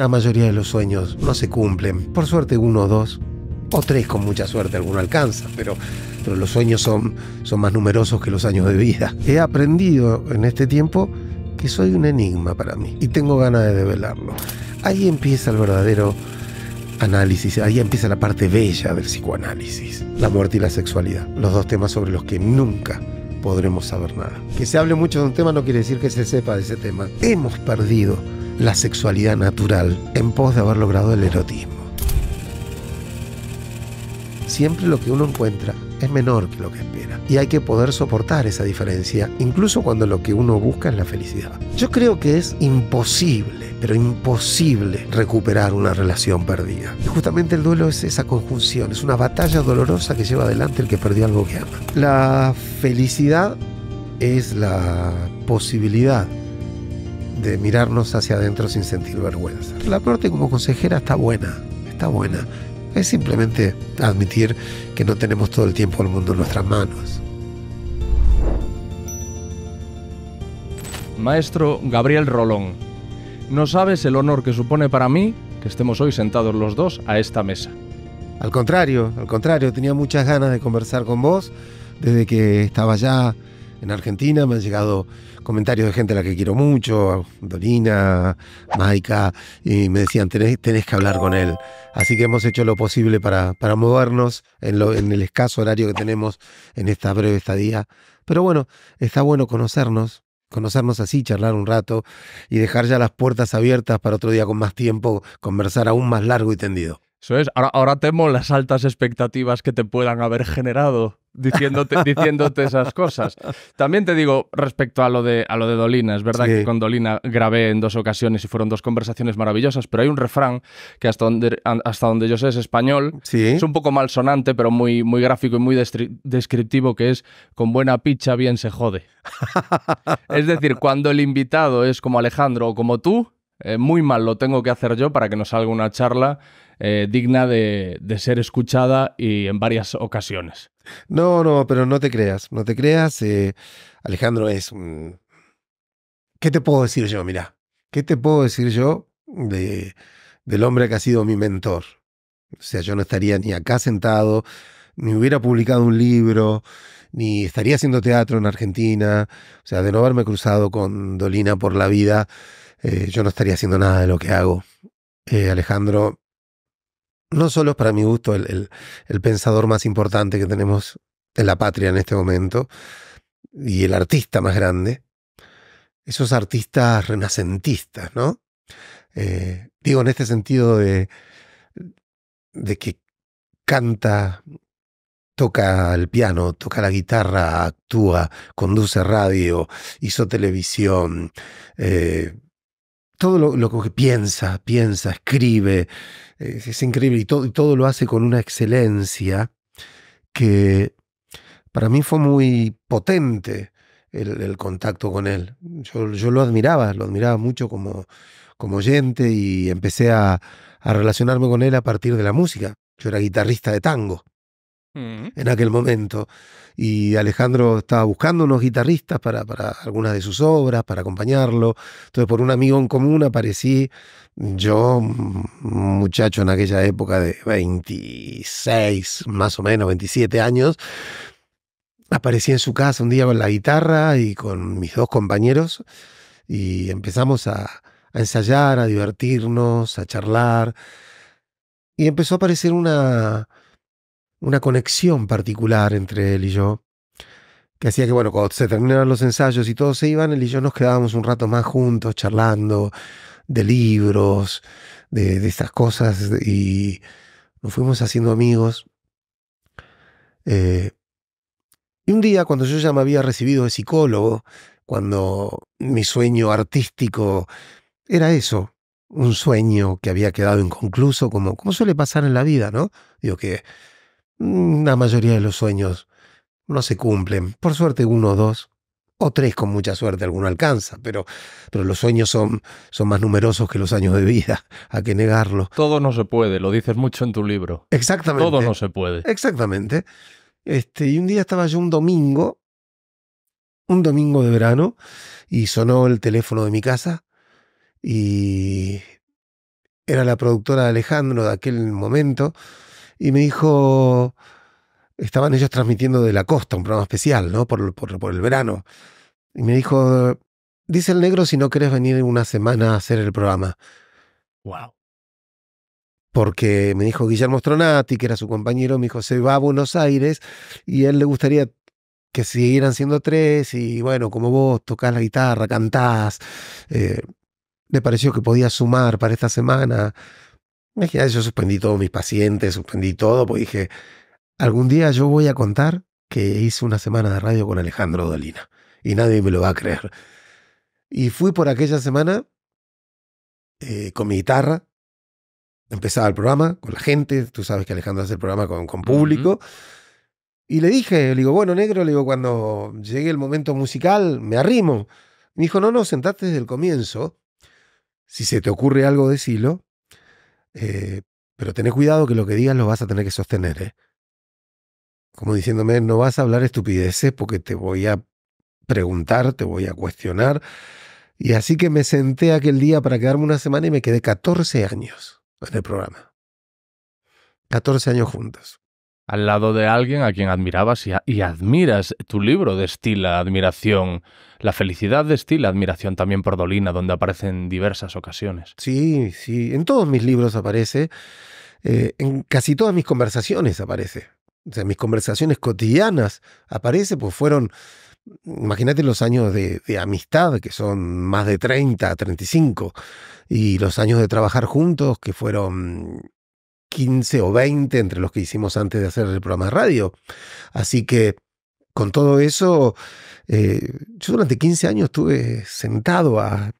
La mayoría de los sueños no se cumplen. Por suerte uno o dos, o tres con mucha suerte, alguno alcanza, pero, pero los sueños son, son más numerosos que los años de vida. He aprendido en este tiempo que soy un enigma para mí y tengo ganas de develarlo. Ahí empieza el verdadero análisis, ahí empieza la parte bella del psicoanálisis, la muerte y la sexualidad, los dos temas sobre los que nunca podremos saber nada. Que se hable mucho de un tema no quiere decir que se sepa de ese tema. Hemos perdido la sexualidad natural en pos de haber logrado el erotismo. Siempre lo que uno encuentra es menor que lo que espera y hay que poder soportar esa diferencia, incluso cuando lo que uno busca es la felicidad. Yo creo que es imposible, pero imposible recuperar una relación perdida. Y justamente el duelo es esa conjunción, es una batalla dolorosa que lleva adelante el que perdió algo que ama. La felicidad es la posibilidad de mirarnos hacia adentro sin sentir vergüenza. La parte como consejera está buena, está buena. Es simplemente admitir que no tenemos todo el tiempo del mundo en nuestras manos. Maestro Gabriel Rolón, no sabes el honor que supone para mí que estemos hoy sentados los dos a esta mesa. Al contrario, al contrario, tenía muchas ganas de conversar con vos desde que estaba ya en Argentina, me han llegado comentarios de gente a la que quiero mucho, Dorina, Maika, y me decían, tenés, tenés que hablar con él. Así que hemos hecho lo posible para, para movernos en, en el escaso horario que tenemos en esta breve estadía. Pero bueno, está bueno conocernos, conocernos así, charlar un rato y dejar ya las puertas abiertas para otro día con más tiempo, conversar aún más largo y tendido. Eso es. Ahora, ahora temo las altas expectativas que te puedan haber generado diciéndote, diciéndote esas cosas. También te digo, respecto a lo de, a lo de Dolina, es verdad que con Dolina grabé en dos ocasiones y fueron dos conversaciones maravillosas, pero hay un refrán que hasta donde, hasta donde yo sé es español, es un poco malsonante, pero muy, muy gráfico y muy descriptivo, que es con buena picha bien se jode. es decir, cuando el invitado es como Alejandro o como tú, eh, muy mal lo tengo que hacer yo para que no salga una charla eh, digna de, ser escuchada y en varias ocasiones. No, no, pero no te creas, no te creas. Eh, Alejandro es ¿Qué te puedo decir yo? mira, ¿qué te puedo decir yo de, del hombre que ha sido mi mentor? O sea, yo no estaría ni acá sentado, ni hubiera publicado un libro, ni estaría haciendo teatro en Argentina. O sea, de no haberme cruzado con Dolina por la vida, eh, yo no estaría haciendo nada de lo que hago. Alejandro no solo es para mi gusto el, pensador más importante que tenemos en la patria en este momento y el artista más grande, esos artistas renacentistas, ¿no? Eh, digo, en este sentido de, de que canta, toca el piano, toca la guitarra, actúa, conduce radio, hizo televisión, eh, todo lo, que piensa, piensa, escribe, es, increíble y todo, lo hace con una excelencia que para mí fue muy potente el, contacto con él. Yo, lo admiraba, lo admiraba mucho como, como oyente y empecé a relacionarme con él a partir de la música. Yo era guitarrista de tango. Mm. en aquel momento. Y Alejandro estaba buscando unos guitarristas para, para, algunas de sus obras, para acompañarlo. Entonces, por un amigo en común aparecí yo, muchacho en aquella época de 26, más o menos, 27 años. Aparecí en su casa un día con la guitarra y con mis dos compañeros y empezamos a ensayar, a divertirnos, a charlar. Y empezó a aparecer una, una conexión particular entre él y yo, que hacía que, bueno, cuando se terminaban los ensayos y todos se iban, él y yo nos quedábamos un rato más juntos, charlando de libros, de, de estas cosas, y nos fuimos haciendo amigos. Eh, y un día, cuando yo ya me había recibido de psicólogo, cuando mi sueño artístico era eso, un sueño que había quedado inconcluso, como, como suele pasar en la vida, ¿no? Digo que Mm, la mayoría de los sueños no se cumplen. Por suerte uno o dos, o tres con mucha suerte, alguno alcanza, pero, pero los sueños son, son más numerosos que los años de vida, a que negarlo. Todo no se puede, lo dices mucho en tu libro. Exactamente. Todo no se puede. Exactamente. Este, y un día estaba yo un domingo, un domingo de verano, y sonó el teléfono de mi casa y era la productora de Alejandro de aquel momento y me dijo, estaban ellos transmitiendo de la costa, un programa especial, ¿no? Por, por, por el verano. Y me dijo, dice el negro si no querés venir una semana a hacer el programa. Wow. Porque me dijo Guillermo Stronati, que era su compañero, me dijo, se va a Buenos Aires y a él le gustaría que siguieran siendo tres y bueno, como vos tocas la guitarra, cantás, eh, le pareció que podía sumar para esta semana. Imagínate, ah, yo suspendí todos mis pacientes, suspendí todo, pues dije, algún día yo voy a contar que hice una semana de radio con Alejandro Dolina, y nadie me lo va a creer. Y fui por aquella semana eh, con mi guitarra, empezaba el programa con la gente, tú sabes que Alejandro hace el programa con, con público, y le dije, le digo, bueno, negro, le digo, cuando llegue el momento musical, me arrimo. Me dijo, no, no, sentate desde el comienzo, si se te ocurre algo, decilo, eh, pero tenés cuidado que lo que digas lo vas a tener que sostener. ¿eh? Como diciéndome, no vas a hablar estupideces porque te voy a preguntar, te voy a cuestionar. Y así que me senté aquel día para quedarme una semana y me quedé 14 años en el programa. 14 años juntos al lado de alguien a quien admirabas y, admiras. Tu libro de destila admiración. La felicidad de estilo admiración también por Dolina, donde aparece en diversas ocasiones. Sí, sí, en todos mis libros aparece. Eh, en casi todas mis conversaciones aparece. O sea, mis conversaciones cotidianas aparece, pues fueron, imagínate los años de, de amistad, que son más de 30, 35, y los años de trabajar juntos, que fueron 15 o 20 entre los que hicimos antes de hacer el programa de radio. Así que con todo eso, eh, yo durante 15 años estuve sentado a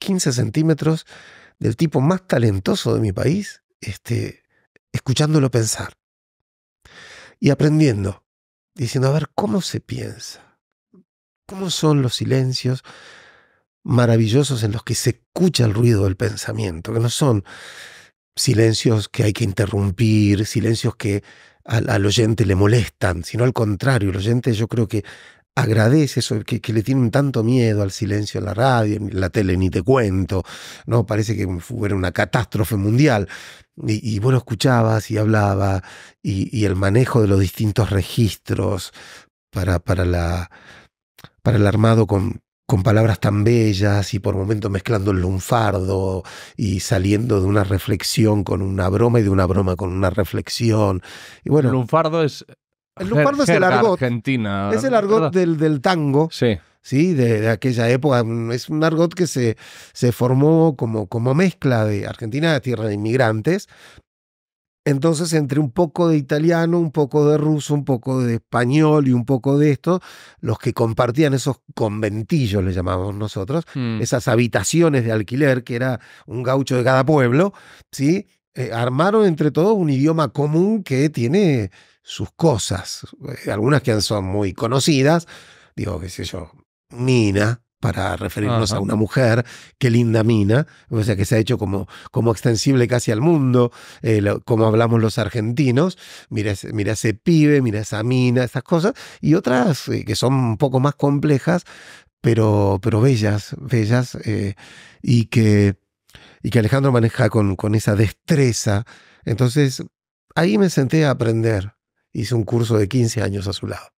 15 centímetros del tipo más talentoso de mi país, este, escuchándolo pensar y aprendiendo, diciendo, a ver, ¿cómo se piensa? ¿Cómo son los silencios maravillosos en los que se escucha el ruido del pensamiento? Que no son silencios que hay que interrumpir, silencios que al, oyente le molestan, sino al contrario, el oyente yo creo que agradece eso, que, le tienen tanto miedo al silencio en la radio, en la tele, ni te cuento, ¿no? Parece que fuera una catástrofe mundial. Y, y bueno, escuchabas y hablaba, y, el manejo de los distintos registros para, para, la, para el armado con, con palabras tan bellas y por momentos mezclando el lunfardo y saliendo de una reflexión con una broma y de una broma con una reflexión. Y bueno, el lunfardo es... El es el argot. Argentina. Es el argot del, del tango. Sí. ¿sí? De, aquella época. Es un argot que se, se formó como, como mezcla de Argentina, tierra de inmigrantes, entonces, entre un poco de italiano, un poco de ruso, un poco de español y un poco de esto, los que compartían esos conventillos, le llamamos nosotros, hmm. esas habitaciones de alquiler, que era un gaucho de cada pueblo, ¿sí? Eh, armaron entre todos un idioma común que tiene sus cosas, eh, algunas que son muy conocidas, digo, qué sé yo, Mina, para referirnos a una mujer, qué linda mina, o sea que se ha hecho como, como extensible casi al mundo, eh, como hablamos los argentinos, mira ese, pibe, mira esa mina, estas cosas, y otras eh, que son un poco más complejas, pero, pero bellas, bellas, eh, y, que, y que Alejandro maneja con, con esa destreza. Entonces, ahí me senté a aprender, hice un curso de 15 años a su lado.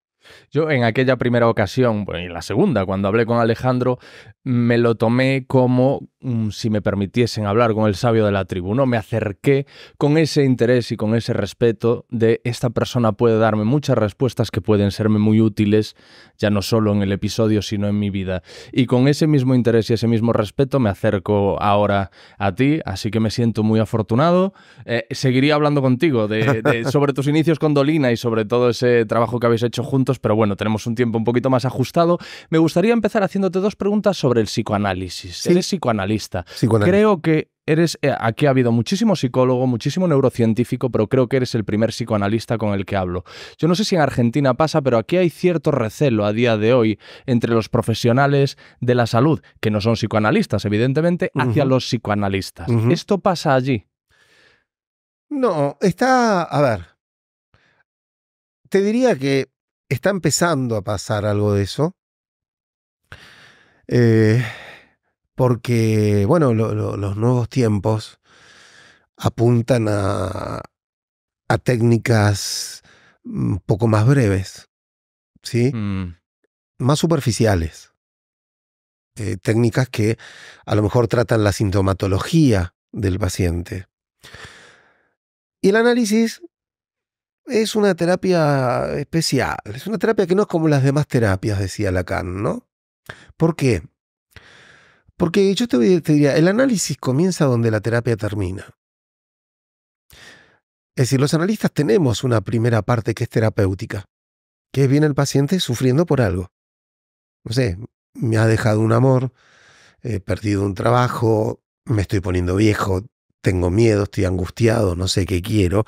Yo en aquella primera ocasión, bueno, y la segunda, cuando hablé con Alejandro, me lo tomé como mm, si me permitiesen hablar con el sabio de la tribu, ¿no? Me acerqué con ese interés y con ese respeto de esta persona puede darme muchas respuestas que pueden serme muy útiles, ya no solo en el episodio, sino en mi vida. Y con ese mismo interés y ese mismo respeto me acerco ahora a ti, así que me siento muy afortunado. Eh, seguiría hablando contigo de, sobre tus inicios con Dolina y sobre todo ese trabajo que habéis hecho juntos pero bueno, tenemos un tiempo un poquito más ajustado. Me gustaría empezar haciéndote dos preguntas sobre el psicoanálisis. Eres psicoanalista. Creo que eres, eh, aquí ha habido muchísimo psicólogo, muchísimo neurocientífico, pero creo que eres el primer psicoanalista con el que hablo. Yo no sé si en Argentina pasa, pero aquí hay cierto recelo a día de hoy entre los profesionales de la salud, que no son psicoanalistas, evidentemente, hacia los psicoanalistas. ¿Esto pasa allí? No, está, a ver, te diría que está empezando a pasar algo de eso. Eh, porque, bueno, los nuevos tiempos apuntan a, técnicas un poco más breves, ¿sí? Mm. Más superficiales. Eh, técnicas que a lo mejor tratan la sintomatología del paciente. Y el análisis es una terapia especial, es una terapia que no es como las demás terapias, decía Lacan, ¿no? ¿Por qué? Porque yo te, diría, el análisis comienza donde la terapia termina. Es decir, los analistas tenemos una primera parte que es terapéutica, que viene el paciente sufriendo por algo. No sé, me ha dejado un amor, he perdido un trabajo, me estoy poniendo viejo, tengo miedo, estoy angustiado, no sé qué quiero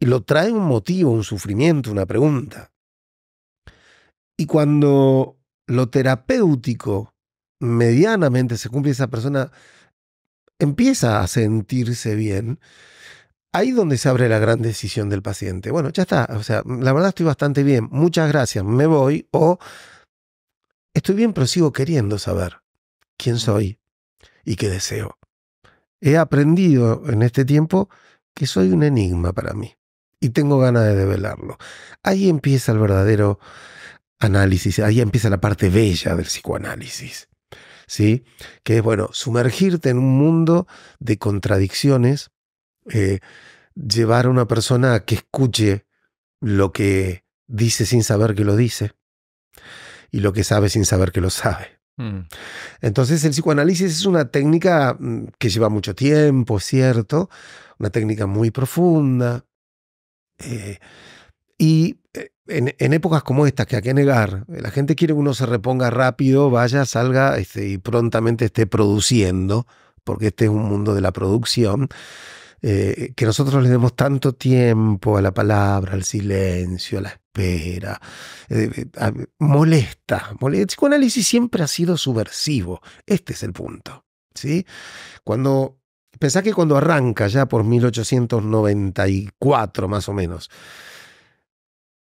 y lo trae un motivo, un sufrimiento, una pregunta. Y cuando lo terapéutico medianamente se cumple, esa persona empieza a sentirse bien, ahí donde se abre la gran decisión del paciente. Bueno, ya está, o sea, la verdad estoy bastante bien, muchas gracias, me voy, o estoy bien, pero sigo queriendo saber quién soy y qué deseo. He aprendido en este tiempo que soy un enigma para mí y tengo ganas de develarlo. Ahí empieza el verdadero análisis, ahí empieza la parte bella del psicoanálisis. ¿Sí? Que es, bueno, sumergirte en un mundo de contradicciones, eh, llevar a una persona a que escuche lo que dice sin saber que lo dice y lo que sabe sin saber que lo sabe. Mm. Entonces el psicoanálisis es una técnica mm, que lleva mucho tiempo, ¿cierto? Una técnica muy profunda, eh, y eh, en, épocas como estas, que hay que negar, la gente quiere que uno se reponga rápido, vaya, salga este, y prontamente esté produciendo, porque este es un mundo de la producción. Eh, que nosotros le demos tanto tiempo a la palabra, al silencio, a la espera. molesta, El psicoanálisis siempre ha sido subversivo. Este es el punto. ¿sí? Cuando Pensá que cuando arranca, ya por 1894 más o menos,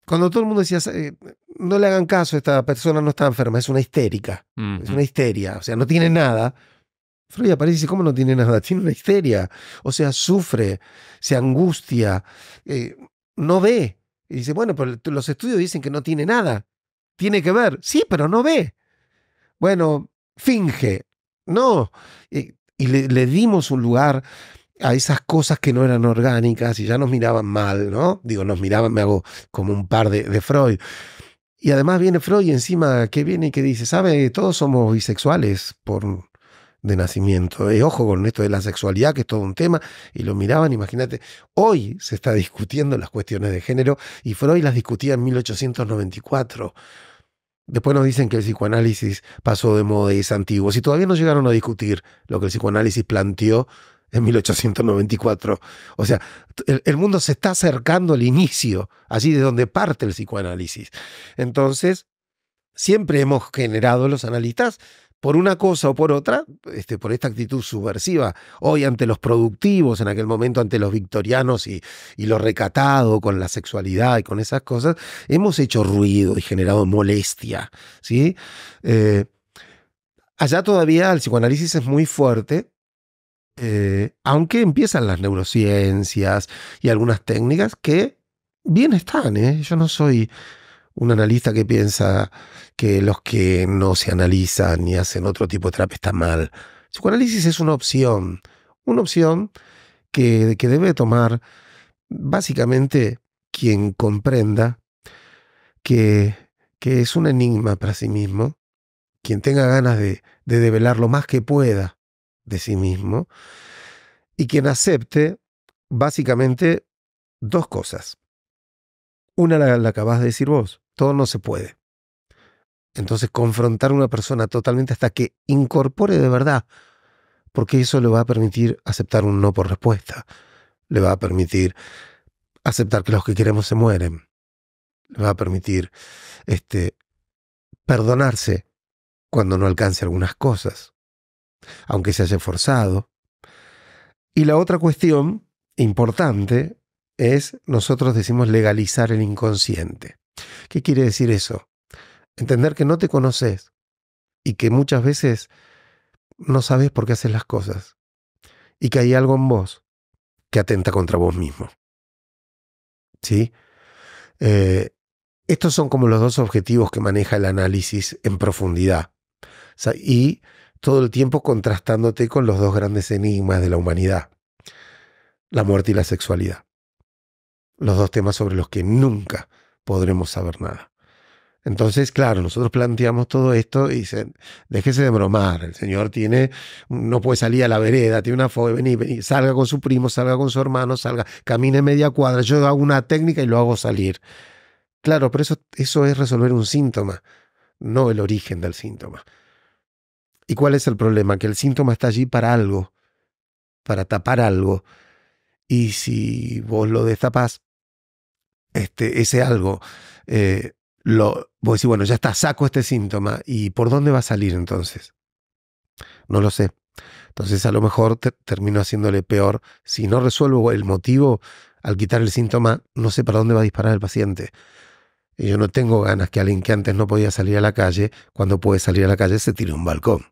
cuando todo el mundo decía, eh, no le hagan caso, esta persona no está enferma, es una histérica, es una histeria, o sea, no tiene nada. Freud aparece y dice, ¿cómo no tiene nada? Tiene una histeria, o sea, sufre, se angustia, eh, no ve. Y dice, bueno, pero los estudios dicen que no tiene nada, tiene que ver, sí, pero no ve. Bueno, finge, no, eh, y le, dimos un lugar a esas cosas que no eran orgánicas y ya nos miraban mal, ¿no? Digo, nos miraban, me hago como un par de, Freud. Y además viene Freud encima que viene y que dice, ¿sabe? Todos somos bisexuales por de nacimiento. Eh, ojo con esto de la sexualidad, que es todo un tema, y lo miraban, imagínate, hoy se está discutiendo las cuestiones de género y Freud las discutía en 1894. Después nos dicen que el psicoanálisis pasó de moda y antiguo. Si todavía no llegaron a discutir lo que el psicoanálisis planteó en 1894. O sea, el, mundo se está acercando al inicio, allí de donde parte el psicoanálisis. Entonces, siempre hemos generado los analistas por una cosa o por otra, este, por esta actitud subversiva, hoy ante los productivos, en aquel momento ante los victorianos y, y lo recatado con la sexualidad y con esas cosas, hemos hecho ruido y generado molestia. ¿sí? Eh, allá todavía el psicoanálisis es muy fuerte, eh, aunque empiezan las neurociencias y algunas técnicas que bien están. ¿eh? Yo no soy un analista que piensa que los que no se analizan ni hacen otro tipo de terapia está mal. psicoanálisis es una opción, una opción que, que debe tomar básicamente quien comprenda que, es un enigma para sí mismo, quien tenga ganas de, develar lo más que pueda de sí mismo, y quien acepte básicamente dos cosas. Una la, la acabas de decir vos, todo no se puede. Entonces, confrontar a una persona totalmente hasta que incorpore de verdad, porque eso le va a permitir aceptar un no por respuesta, le va a permitir aceptar que los que queremos se mueren, le va a permitir este, perdonarse cuando no alcance algunas cosas, aunque se haya esforzado. Y la otra cuestión importante es, nosotros decimos legalizar el inconsciente. ¿Qué quiere decir eso? Entender que no te conoces y que muchas veces no sabes por qué haces las cosas y que hay algo en vos que atenta contra vos mismo. ¿Sí? Eh, estos son como los dos objetivos que maneja el análisis en profundidad. y todo el tiempo contrastándote con los dos grandes enigmas de la humanidad, la muerte y la sexualidad. Los dos temas sobre los que nunca podremos saber nada. Entonces, claro, nosotros planteamos todo esto y dicen, déjese de bromar, el señor tiene, no puede salir a la vereda, tiene una fobia, vení, salga con su primo, salga con su hermano, salga, camine media cuadra, yo hago una técnica y lo hago salir. Claro, pero eso, eso es resolver un síntoma, no el origen del síntoma. ¿Y cuál es el problema? Que el síntoma está allí para algo, para tapar algo. Y si vos lo destapás, este, ese algo, eh, lo, decir, bueno, ya está, saco este síntoma, ¿y por dónde va a salir entonces? No lo sé. Entonces a lo mejor termino haciéndole peor. Si no resuelvo el motivo, al quitar el síntoma, no sé para dónde va a disparar el paciente. Y yo no tengo ganas que alguien que antes no podía salir a la calle, cuando puede salir a la calle, se tire un balcón.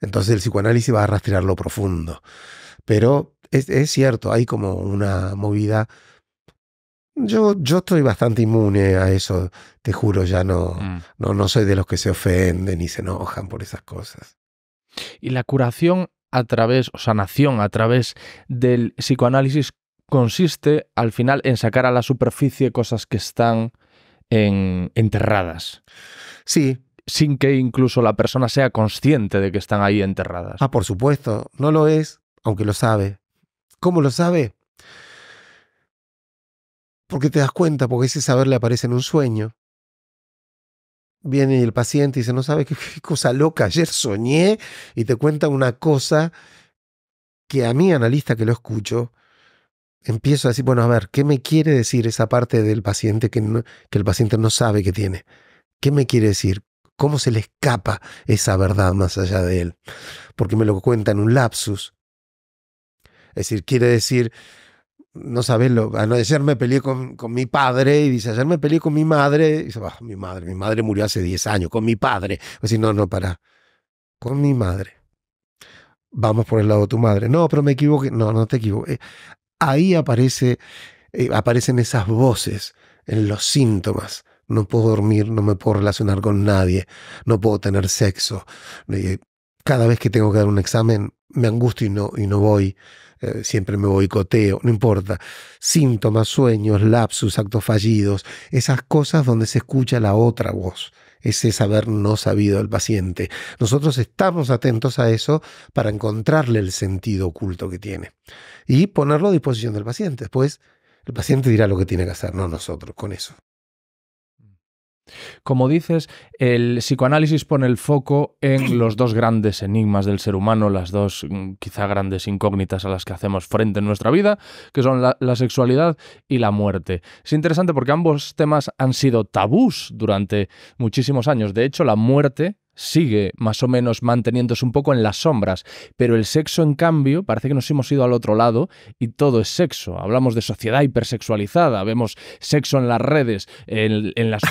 Entonces el psicoanálisis va a rastrear lo profundo. Pero es cierto, hay como una movida yo, estoy bastante inmune a eso, te juro, ya mm. no, no, soy de los que se ofenden y se enojan por esas cosas. Y la curación a través, o sanación a través del psicoanálisis consiste al final en sacar a la superficie cosas que están enterradas. Sí. Sin que incluso la persona sea consciente de que están ahí enterradas. Ah, por supuesto, no lo es, aunque lo sabe. ¿Cómo lo sabe? Porque te das cuenta, porque ese saber le aparece en un sueño. Viene el paciente y dice, no sabes qué, cosa loca, ayer soñé y te cuenta una cosa que a mí, analista que lo escucho, empiezo a decir, bueno, a ver, ¿qué me quiere decir esa parte del paciente que, que el paciente no sabe que tiene? ¿Qué me quiere decir? ¿Cómo se le escapa esa verdad más allá de él? Porque me lo cuenta en un lapsus. Es decir, quiere decir, no sabes lo. A no me peleé con, mi padre, y dice, ayer me peleé con mi madre. dice, ah, mi madre, mi madre murió hace 10 años, con mi padre. pues sea, no, no, para. Con mi madre. Vamos por el lado de tu madre. No, pero me equivoqué. No, no te equivoqué. Eh, ahí aparece, eh, aparecen esas voces en los síntomas. No puedo dormir, no me puedo relacionar con nadie, no puedo tener sexo. Eh, cada vez que tengo que dar un examen, me angustio y y no voy eh, siempre me boicoteo, no importa, síntomas, sueños, lapsus, actos fallidos, esas cosas donde se escucha la otra voz ese saber no sabido del paciente. Nosotros estamos atentos a eso para encontrarle el sentido oculto que tiene y ponerlo a disposición del paciente. Después, el paciente dirá lo que tiene que hacer, no nosotros, con eso. Como dices, el psicoanálisis pone el foco en los dos grandes enigmas del ser humano, las dos mm, quizá grandes incógnitas a las que hacemos frente en nuestra vida, que son la, sexualidad y la muerte. Es interesante porque ambos temas han sido tabús durante muchísimos años. De hecho, la muerte sigue más o menos manteniéndose un poco en las sombras, pero el sexo en cambio parece que nos hemos ido al otro lado y todo es sexo. Hablamos de sociedad hipersexualizada, vemos sexo en las redes, en, las,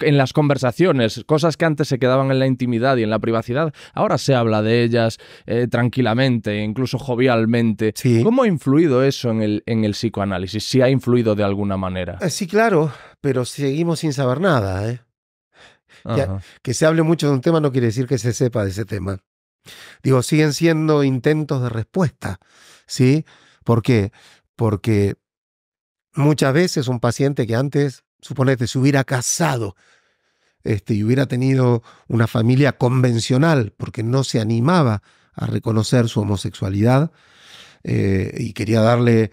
en, las, conversaciones, cosas que antes se quedaban en la intimidad y en la privacidad, ahora se habla de ellas eh, tranquilamente, incluso jovialmente. ¿Cómo ha influido eso en el, en el psicoanálisis? Si ha influido de alguna manera. Eh, sí, claro, pero seguimos sin saber nada. ¿eh? que se hable mucho de un tema no quiere decir que se sepa de ese tema. Digo, siguen siendo intentos de respuesta, ¿sí? ¿Por qué? Porque muchas veces un paciente que antes, suponete, se hubiera casado este, y hubiera tenido una familia convencional porque no se animaba a reconocer su homosexualidad eh, y quería darle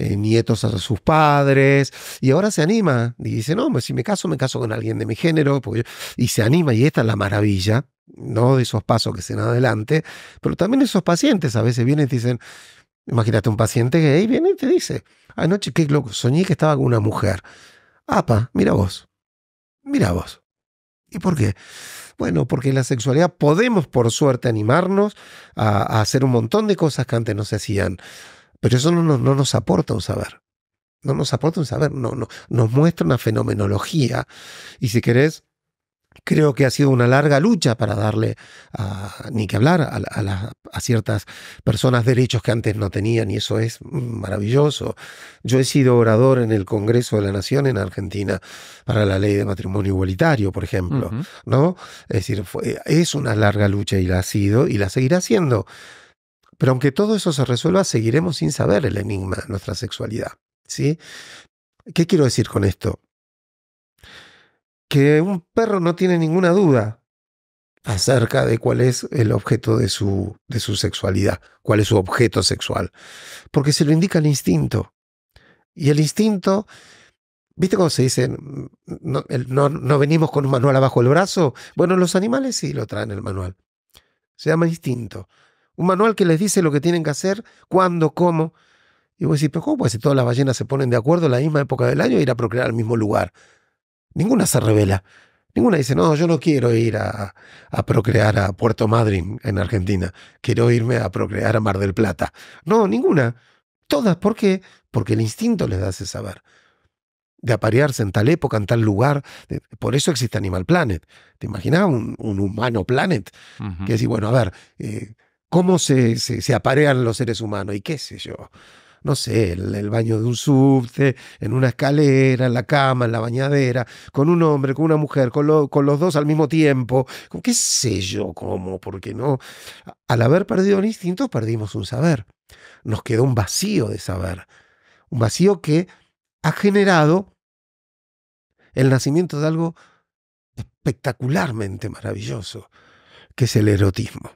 eh, nietos a sus padres, y ahora se anima y dice, no, pues, si me caso, me caso con alguien de mi género, y se anima y esta es la maravilla, ¿no? De esos pasos que se dan adelante, pero también esos pacientes a veces vienen y dicen, imagínate un paciente gay, viene y te dice, anoche qué loco, soñé que estaba con una mujer. Apa, mira vos, mira vos. ¿Y por qué? Bueno, porque en la sexualidad podemos, por suerte, animarnos a hacer un montón de cosas que antes no se hacían. Pero eso no, nos aporta un saber. No nos aporta un saber, no, no, nos muestra una fenomenología. Y si querés, creo que ha sido una larga lucha para darle, a, ni que hablar, a, a, ciertas personas derechos que antes no tenían, y eso es maravilloso. Yo he sido orador en el Congreso de la Nación en Argentina para la ley de matrimonio igualitario, por ejemplo, ¿no? Es decir, es una larga lucha y la ha sido y la seguirá siendo. Pero aunque todo eso se resuelva, seguiremos sin saber el enigma de nuestra sexualidad. ¿sí? ¿Qué quiero decir con esto? Que un perro no tiene ninguna duda acerca de cuál es el objeto de su, de su sexualidad, cuál es su objeto sexual, porque se lo indica el instinto. Y el instinto, ¿viste cómo se dice? No, no, no venimos con un manual abajo el brazo. Bueno, los animales sí lo traen el manual. Se llama instinto. Un manual que les dice lo que tienen que hacer, cuándo, cómo. Y vos decís, pero ¿cómo? Pues si todas las ballenas se ponen de acuerdo en la misma época del año, ir a procrear al mismo lugar. Ninguna se revela. Ninguna dice, no, yo no quiero ir a, procrear a Puerto Madryn en Argentina, quiero irme a procrear a Mar del Plata. No, ninguna. Todas, ¿por qué? Porque el instinto les hace saber. De aparearse en tal época, en tal lugar. Por eso existe Animal Planet. ¿Te imaginas un, humano planet? Que dice bueno, a ver, eh, cómo se, aparean los seres humanos y qué sé yo. No sé, el, baño de un subte, en una escalera, en la cama, en la bañadera, con un hombre, con una mujer, con, los dos al mismo tiempo. qué sé yo cómo, porque no. Al haber perdido el instinto, perdimos un saber. Nos quedó un vacío de saber. Un vacío que ha generado el nacimiento de algo espectacularmente maravilloso, que es el erotismo.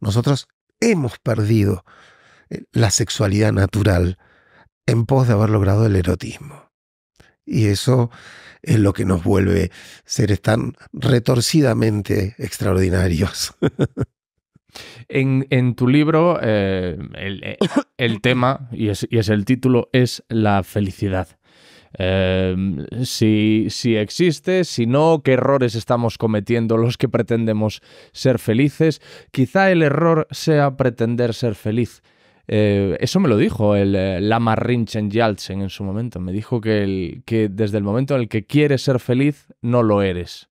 Nosotros hemos perdido eh, la sexualidad natural en pos de haber logrado el erotismo. Y eso es lo que nos vuelve seres tan retorcidamente extraordinarios. En, tu libro, eh, el, tema, y y es el título, es la felicidad. Em, si, si existe, si no, qué errores estamos cometiendo los que pretendemos ser felices. Quizá el error sea pretender ser feliz. Eh, eso me lo dijo el eh, Lama Rinchen Yaltsen en su momento. Me dijo que, el, que desde el momento en el que quieres ser feliz, no lo eres.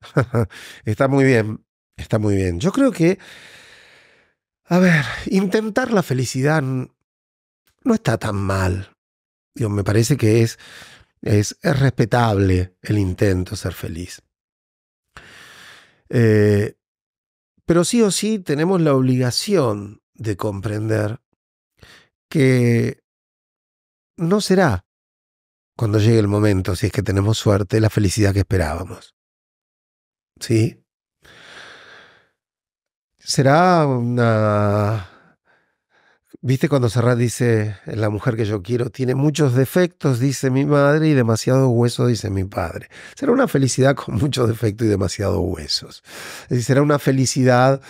está muy bien, está muy bien. Yo creo que, a ver, intentar la felicidad no está tan mal me parece que es, es, respetable el intento ser feliz. Eh, pero sí o sí tenemos la obligación de comprender que no será cuando llegue el momento, si es que tenemos suerte, la felicidad que esperábamos. ¿Sí? Será una Viste cuando Serrat dice, la mujer que yo quiero tiene muchos defectos, dice mi madre, y demasiados huesos, dice mi padre. Será una felicidad con muchos defectos y demasiados huesos. Es será una felicidad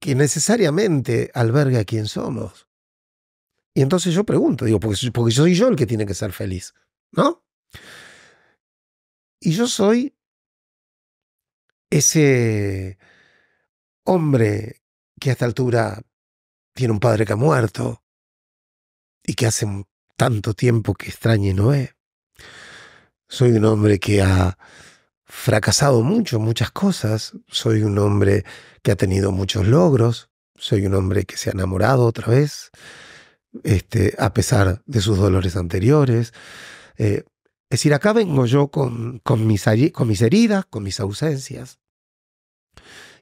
que necesariamente alberga a quien somos. Y entonces yo pregunto, digo, porque, porque soy yo el que tiene que ser feliz, ¿no? Y yo soy ese hombre que a esta altura tiene un padre que ha muerto y que hace tanto tiempo que extrañe Noé. Soy un hombre que ha fracasado mucho, muchas cosas. Soy un hombre que ha tenido muchos logros. Soy un hombre que se ha enamorado otra vez, este, a pesar de sus dolores anteriores. Eh, es decir, acá vengo yo con, con, mis, con mis heridas, con mis ausencias.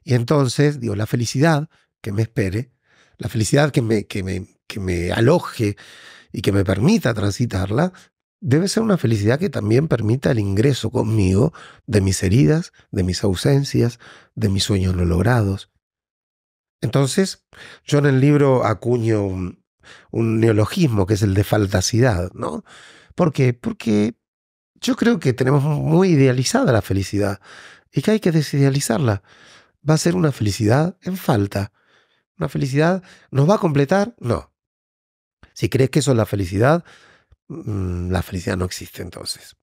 Y entonces digo, la felicidad que me espere la felicidad que me, que me, que me aloje y que me permita transitarla, debe ser una felicidad que también permita el ingreso conmigo de mis heridas, de mis ausencias, de mis sueños no logrados. Entonces, yo en el libro acuño un, un neologismo que es el de faltacidad, ¿no? ¿Por qué? Porque yo creo que tenemos muy idealizada la felicidad y que hay que desidealizarla. Va a ser una felicidad en falta la felicidad nos va a completar, no. Si crees que eso es la felicidad, mm, la felicidad no existe entonces.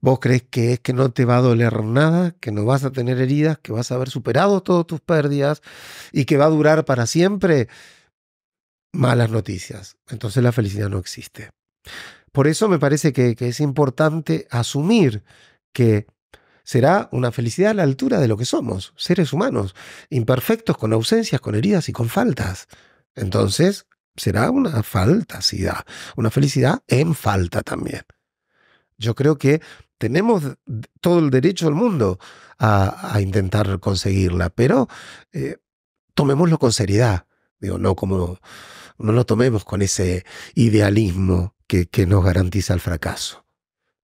Vos crees que es que no te va a doler nada, que no vas a tener heridas, que vas a haber superado todas tus pérdidas y que va a durar para siempre. Malas noticias. Entonces la felicidad no existe. Por eso me parece que es importante asumir que será una felicidad a la altura de lo que somos, seres humanos, imperfectos, con ausencias, con heridas y con faltas. Entonces, será una faltacidad, una felicidad en falta también. Yo creo que tenemos todo el derecho del mundo a, intentar conseguirla, pero eh, tomémoslo con seriedad. Digo, no como no lo tomemos con ese idealismo que nos garantiza el fracaso.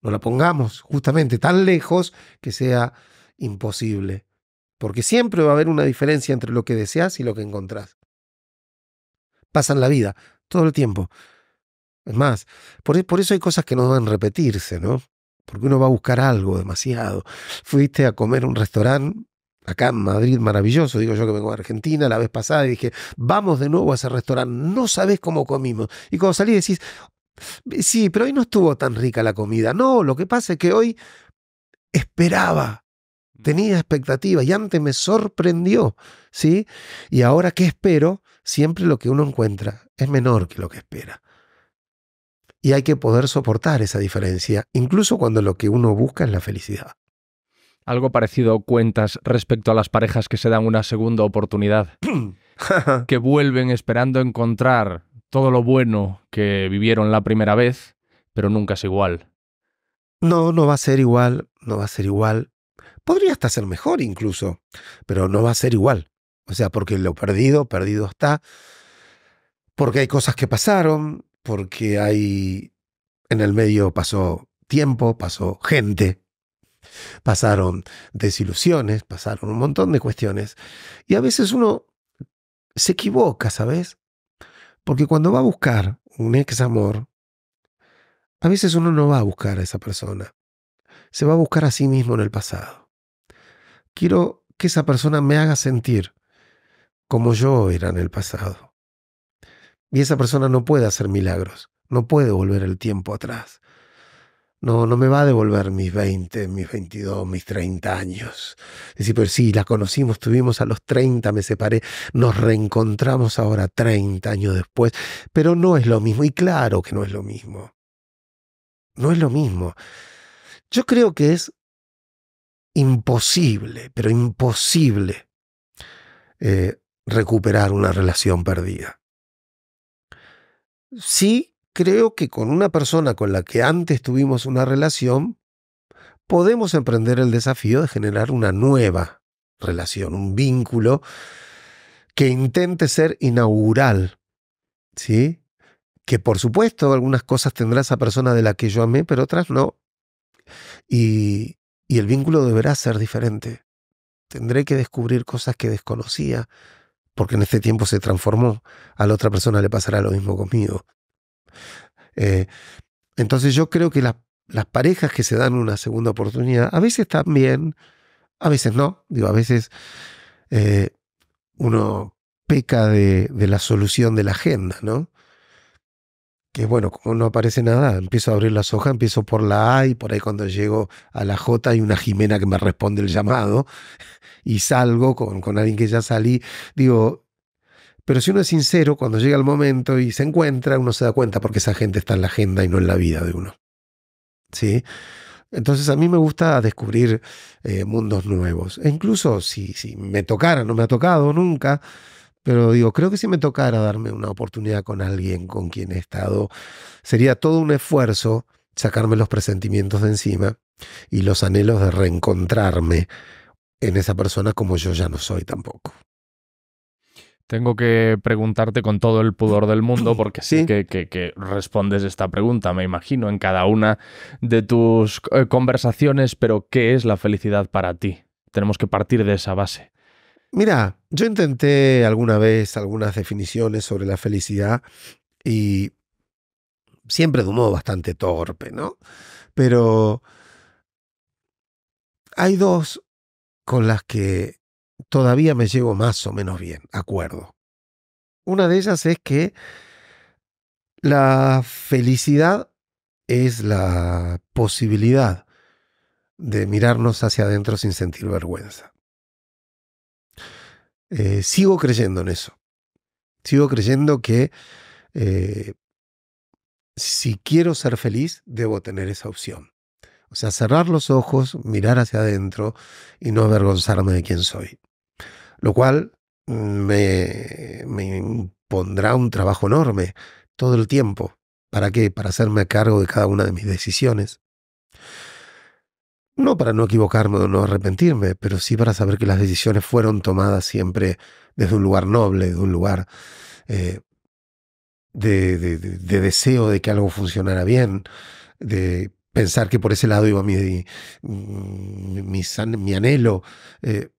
No la pongamos justamente tan lejos que sea imposible. Porque siempre va a haber una diferencia entre lo que deseas y lo que encontrás. Pasan la vida, todo el tiempo. Es más, por, eso hay cosas que no deben repetirse, ¿no? Porque uno va a buscar algo demasiado. Fuiste a comer un restaurante acá en Madrid maravilloso, digo yo que vengo de Argentina, la vez pasada y dije, vamos de nuevo a ese restaurante, no sabes cómo comimos. Y cuando salí decís, Sí, pero hoy no estuvo tan rica la comida. No, lo que pasa es que hoy esperaba, mm. tenía expectativa y antes me sorprendió, ¿sí? Y ahora que espero, siempre lo que uno encuentra es menor que lo que espera. Y hay que poder soportar esa diferencia, incluso cuando lo que uno busca es la felicidad. Algo parecido cuentas respecto a las parejas que se dan una segunda oportunidad, que vuelven esperando encontrar todo lo bueno que vivieron la primera vez, pero nunca es igual. No, no va a ser igual, no va a ser igual. Podría hasta ser mejor incluso, pero no va a ser igual. O sea, porque lo perdido, perdido está, porque hay cosas que pasaron, porque hay... En el medio pasó tiempo, pasó gente, pasaron desilusiones, pasaron un montón de cuestiones. Y a veces uno se equivoca, ¿sabes? Porque cuando va a buscar un ex amor, a veces uno no va a buscar a esa persona. Se va a buscar a sí mismo en el pasado. Quiero que esa persona me haga sentir como yo era en el pasado. Y esa persona no puede hacer milagros, no puede volver el tiempo atrás, no, no me va a devolver mis 20, mis 22, mis 30 años. Es pues sí, la conocimos, tuvimos a los 30, me separé, nos reencontramos ahora 30 años después, pero no es lo mismo, y claro que no es lo mismo. No es lo mismo. Yo creo que es imposible, pero imposible eh, recuperar una relación perdida. Sí, creo que con una persona con la que antes tuvimos una relación, podemos emprender el desafío de generar una nueva relación, un vínculo que intente ser inaugural, ¿sí? Que por supuesto algunas cosas tendrá esa persona de la que yo amé, pero otras no. Y, y el vínculo deberá ser diferente. Tendré que descubrir cosas que desconocía, porque en este tiempo se transformó. A la otra persona le pasará lo mismo conmigo. Eh, entonces yo creo que las, parejas que se dan una segunda oportunidad, a veces están bien, a veces no, digo, a veces eh, uno peca de, la solución de la agenda, ¿no? Que bueno, como no aparece nada, empiezo a abrir las hojas, empiezo por la A y por ahí cuando llego a la J hay una Jimena que me responde el llamado y salgo con, con alguien que ya salí. Digo, pero si uno es sincero, cuando llega el momento y se encuentra, uno se da cuenta porque esa gente está en la agenda y no en la vida de uno. ¿Sí? Entonces a mí me gusta descubrir eh, mundos nuevos. E incluso si, si me tocara, no me ha tocado nunca, pero digo, creo que si me tocara darme una oportunidad con alguien con quien he estado, sería todo un esfuerzo sacarme los presentimientos de encima y los anhelos de reencontrarme en esa persona como yo ya no soy tampoco. Tengo que preguntarte con todo el pudor del mundo, porque sí. sé que, respondes esta pregunta, me imagino, en cada una de tus eh, conversaciones, pero ¿qué es la felicidad para ti? Tenemos que partir de esa base. Mira, yo intenté alguna vez algunas definiciones sobre la felicidad y siempre de un modo bastante torpe, ¿no? Pero hay dos con las que todavía me llevo más o menos bien, acuerdo. Una de ellas es que la felicidad es la posibilidad de mirarnos hacia adentro sin sentir vergüenza. Eh, sigo creyendo en eso. Sigo creyendo que eh, si quiero ser feliz, debo tener esa opción. O sea, cerrar los ojos, mirar hacia adentro y no avergonzarme de quién soy lo cual mm, me, me impondrá un trabajo enorme todo el tiempo. ¿Para qué? Para hacerme cargo de cada una de mis decisiones. No para no equivocarme o no arrepentirme, pero sí para saber que las decisiones fueron tomadas siempre desde un lugar noble, de un lugar eh, de, de, deseo de que algo funcionara bien, de pensar que por ese lado iba mi, mi, mi anhelo. Eh,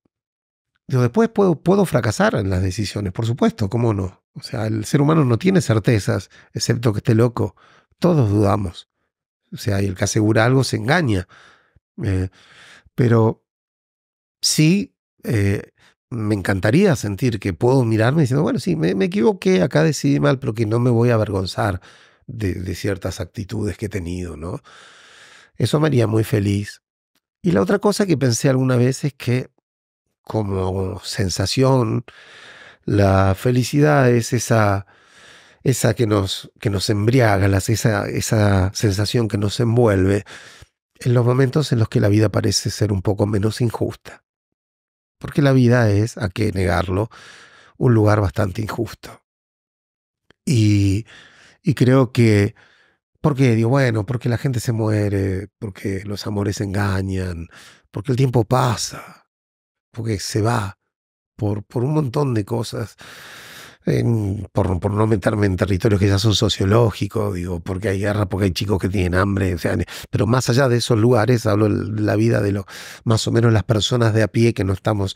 yo después puedo, puedo fracasar en las decisiones, por supuesto, ¿cómo no? O sea, el ser humano no tiene certezas, excepto que esté loco. Todos dudamos. O sea, y el que asegura algo se engaña. Eh, pero sí, eh, me encantaría sentir que puedo mirarme diciendo, bueno, sí, me, equivoqué, acá decidí mal, pero que no me voy a avergonzar de, de ciertas actitudes que he tenido, ¿no? Eso me haría muy feliz. Y la otra cosa que pensé alguna vez es que como sensación. La felicidad es esa, esa que, nos, que nos embriaga, esa, sensación que nos envuelve en los momentos en los que la vida parece ser un poco menos injusta. Porque la vida es, a que negarlo, un lugar bastante injusto. Y, creo que, porque digo, bueno, porque la gente se muere, porque los amores engañan, porque el tiempo pasa, porque se va por, por un montón de cosas. por, no meterme en territorios que ya son sociológicos, digo, porque hay guerra, porque hay chicos que tienen hambre, o pero más allá de esos lugares, hablo de la vida de más o menos las personas de a pie que no estamos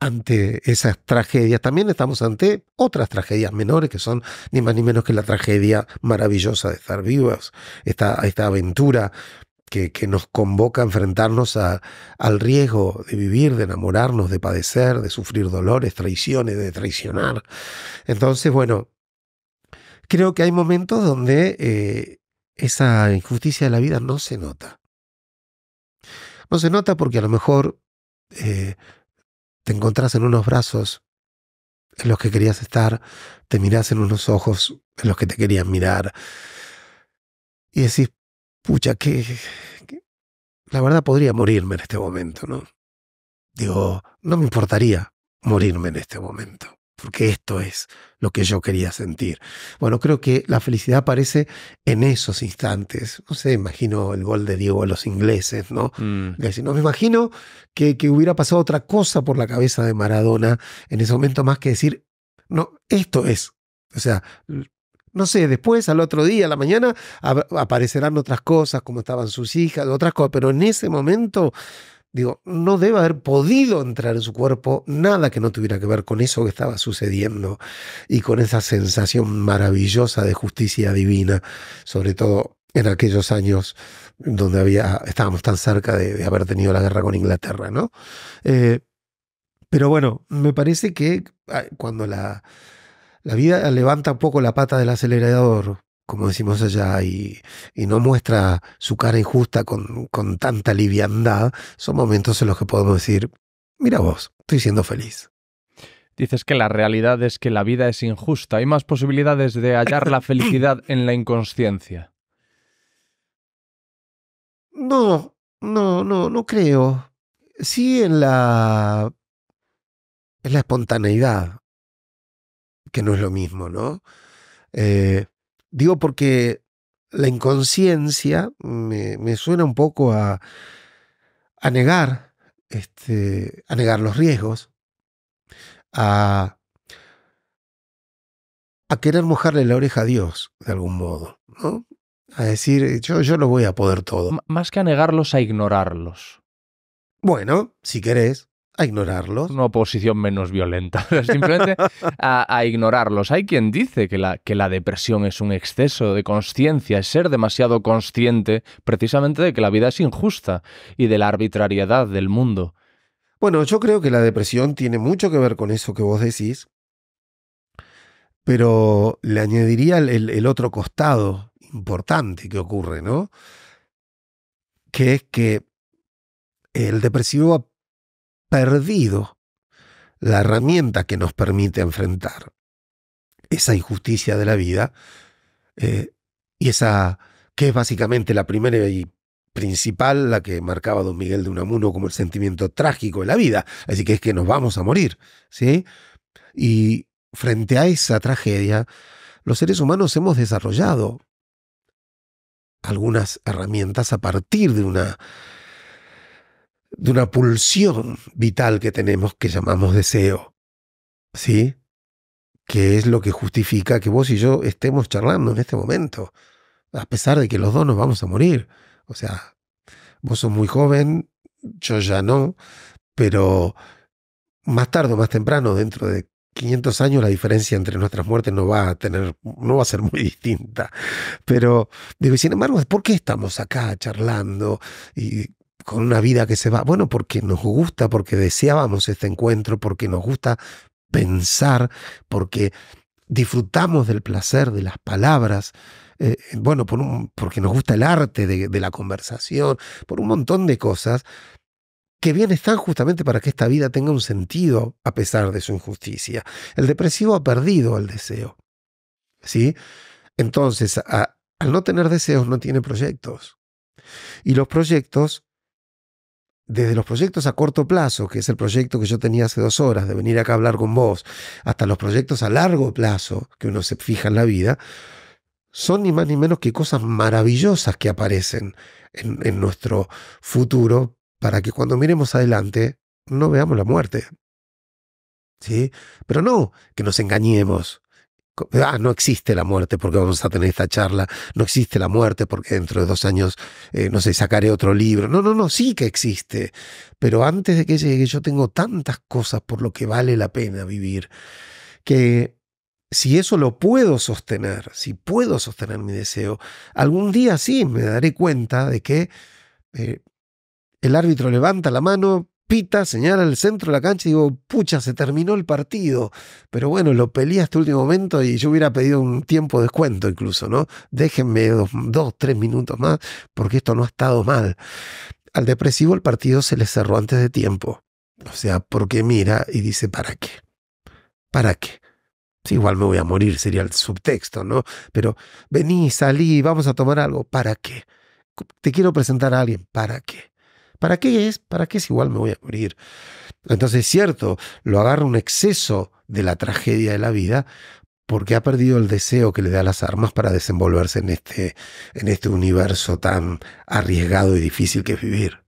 ante esas tragedias, también estamos ante otras tragedias menores que son ni más ni menos que la tragedia maravillosa de estar vivos, esta, esta aventura que, nos convoca a enfrentarnos al riesgo de vivir, de enamorarnos, de padecer, de sufrir dolores, traiciones, de traicionar. Entonces, bueno, creo que hay momentos donde eh, esa injusticia de la vida no se nota. No se nota porque a lo mejor eh, te encontrás en unos brazos en los que querías estar, te miras en unos ojos en los que te querían mirar y decís, pucha, que, La verdad podría morirme en este momento, ¿no? Digo, no me importaría morirme en este momento, porque esto es lo que yo quería sentir. Bueno, creo que la felicidad aparece en esos instantes. No sé, imagino el gol de Diego a los ingleses, ¿no? Mm. no me imagino que, que hubiera pasado otra cosa por la cabeza de Maradona en ese momento más que decir, no, esto es. O sea, no sé, después, al otro día, a la mañana, aparecerán otras cosas, como estaban sus hijas, otras cosas, pero en ese momento, digo, no debe haber podido entrar en su cuerpo nada que no tuviera que ver con eso que estaba sucediendo y con esa sensación maravillosa de justicia divina, sobre todo en aquellos años donde había, estábamos tan cerca de, haber tenido la guerra con Inglaterra, ¿no? Eh, pero bueno, me parece que ah, cuando la la vida levanta un poco la pata del acelerador, como decimos allá, y, no muestra su cara injusta con, con tanta liviandad. Son momentos en los que podemos decir, mira vos, estoy siendo feliz. Dices que la realidad es que la vida es injusta. Hay más posibilidades de hallar la felicidad en la inconsciencia. No, no, no, no creo. Sí en la en la espontaneidad, que no es lo mismo, ¿no? Eh, digo porque la inconsciencia me, me suena un poco a, a negar, este, a negar los riesgos, a, a querer mojarle la oreja a Dios, de algún modo, ¿no? A decir, yo, yo lo voy a poder todo. más que a negarlos, a ignorarlos. Bueno, si querés, a ignorarlos. Una oposición menos violenta, simplemente a, ignorarlos. Hay quien dice que la, que la depresión es un exceso de conciencia, es ser demasiado consciente precisamente de que la vida es injusta y de la arbitrariedad del mundo. Bueno, yo creo que la depresión tiene mucho que ver con eso que vos decís, pero le añadiría el, el otro costado importante que ocurre, ¿no? Que es que el depresivo perdido la herramienta que nos permite enfrentar esa injusticia de la vida eh, y esa que es básicamente la primera y principal, la que marcaba don Miguel de Unamuno como el sentimiento trágico de la vida, así que es que nos vamos a morir, ¿sí? Y frente a esa tragedia, los seres humanos hemos desarrollado algunas herramientas a partir de una de una pulsión vital que tenemos que llamamos deseo. ¿Sí? Que es lo que justifica que vos y yo estemos charlando en este momento, a pesar de que los dos nos vamos a morir. O sea, vos sos muy joven, yo ya no, pero más tarde o más temprano, dentro de 500 años, la diferencia entre nuestras muertes no va a tener, no va a ser muy distinta. Pero, sin embargo, ¿por qué estamos acá charlando? Y con una vida que se va, bueno, porque nos gusta, porque deseábamos este encuentro, porque nos gusta pensar, porque disfrutamos del placer de las palabras, eh, bueno, por un, porque nos gusta el arte de, la conversación, por un montón de cosas que bien están justamente para que esta vida tenga un sentido a pesar de su injusticia. El depresivo ha perdido el deseo. ¿Sí? Entonces, al no tener deseos no tiene proyectos. Y los proyectos desde los proyectos a corto plazo, que es el proyecto que yo tenía hace dos horas, de venir acá a hablar con vos, hasta los proyectos a largo plazo, que uno se fija en la vida, son ni más ni menos que cosas maravillosas que aparecen en, en nuestro futuro para que cuando miremos adelante no veamos la muerte. ¿Sí? Pero no que nos engañemos, ah, no existe la muerte porque vamos a tener esta charla, no existe la muerte porque dentro de dos años, eh, no sé, sacaré otro libro. No, no, no, sí que existe. Pero antes de que llegue yo tengo tantas cosas por lo que vale la pena vivir, que si eso lo puedo sostener, si puedo sostener mi deseo, algún día sí me daré cuenta de que eh, el árbitro levanta la mano, pita, señala el centro de la cancha y digo, pucha, se terminó el partido. Pero bueno, lo peleé hasta el último momento y yo hubiera pedido un tiempo de descuento incluso, ¿no? Déjenme dos, tres minutos más porque esto no ha estado mal. Al depresivo el partido se le cerró antes de tiempo. O sea, porque mira y dice, ¿para qué? ¿Para qué? igual me voy a morir, sería el subtexto, ¿no? Pero vení, salí, vamos a tomar algo. ¿Para qué? Te quiero presentar a alguien. ¿Para qué? ¿Para qué es? ¿Para qué es igual me voy a morir? Entonces, es cierto, lo agarra un exceso de la tragedia de la vida porque ha perdido el deseo que le da las armas para desenvolverse en este, en este universo tan arriesgado y difícil que es vivir.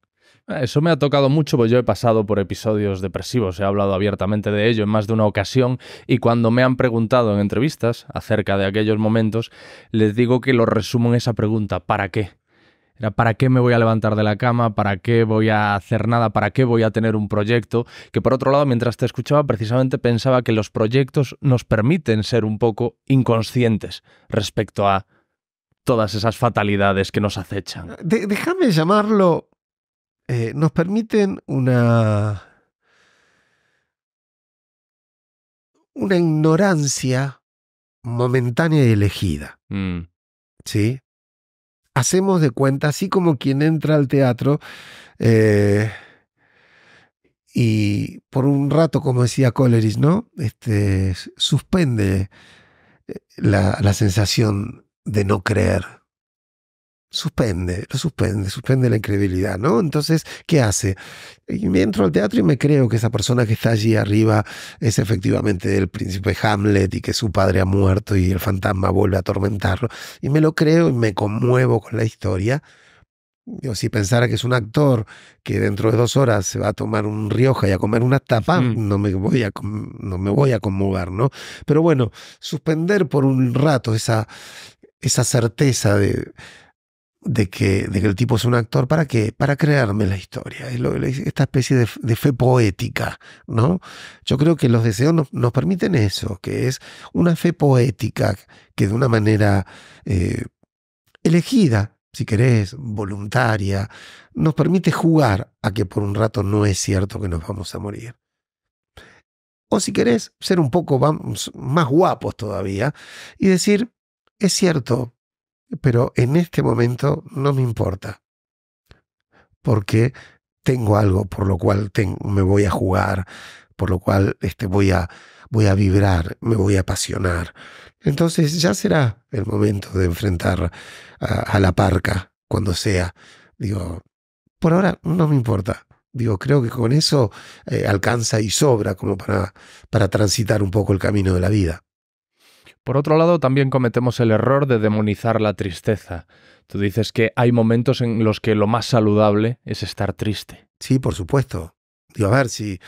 Ah, eso me ha tocado mucho, pues yo he pasado por episodios depresivos, he hablado abiertamente de ello en más de una ocasión y cuando me han preguntado en entrevistas acerca de aquellos momentos, les digo que lo resumo en esa pregunta, ¿para qué? para qué me voy a levantar de la cama, para qué voy a hacer nada, para qué voy a tener un proyecto. Que por otro lado, mientras te escuchaba, precisamente pensaba que los proyectos nos permiten ser un poco inconscientes respecto a todas esas fatalidades que nos acechan. Ah, déjame llamarlo. Eh, nos permiten una. una ignorancia momentánea y elegida. Mm. ¿Sí? hacemos de cuenta, así como quien entra al teatro eh, y por un rato, como decía Coleridge, ¿no? Este, suspende eh, la, la sensación de no creer suspende, lo suspende, suspende la incredulidad, ¿no? Entonces, ¿qué hace? Y me entro al teatro y me creo que esa persona que está allí arriba es efectivamente el príncipe Hamlet y que su padre ha muerto y el fantasma vuelve a atormentarlo. Y me lo creo y me conmuevo con la historia. Yo, si pensara que es un actor que dentro de dos horas se va a tomar un Rioja y a comer una tapa, mm. no, me voy a, no me voy a conmover, ¿no? Pero bueno, suspender por un rato esa, esa certeza de, de que, de que el tipo es un actor, ¿para qué? Para crearme la historia. esta especie de, fe poética, ¿no? Yo creo que los deseos nos, permiten eso, que es una fe poética que de una manera eh, elegida, si querés, voluntaria, nos permite jugar a que por un rato no es cierto que nos vamos a morir. O si querés, ser un poco más guapos todavía y decir, es cierto, pero en este momento no me importa, porque tengo algo por lo cual me voy a jugar, por lo cual este, voy, a, voy a vibrar, me voy a apasionar. Entonces ya será el momento de enfrentar a, la parca cuando sea. Digo, por ahora no me importa. Digo, creo que con eso eh, alcanza y sobra como para, para transitar un poco el camino de la vida. Por otro lado, también cometemos el error de demonizar la tristeza. Tú dices que hay momentos en los que lo más saludable es estar triste. Sí, por supuesto. Digo, a ver, si,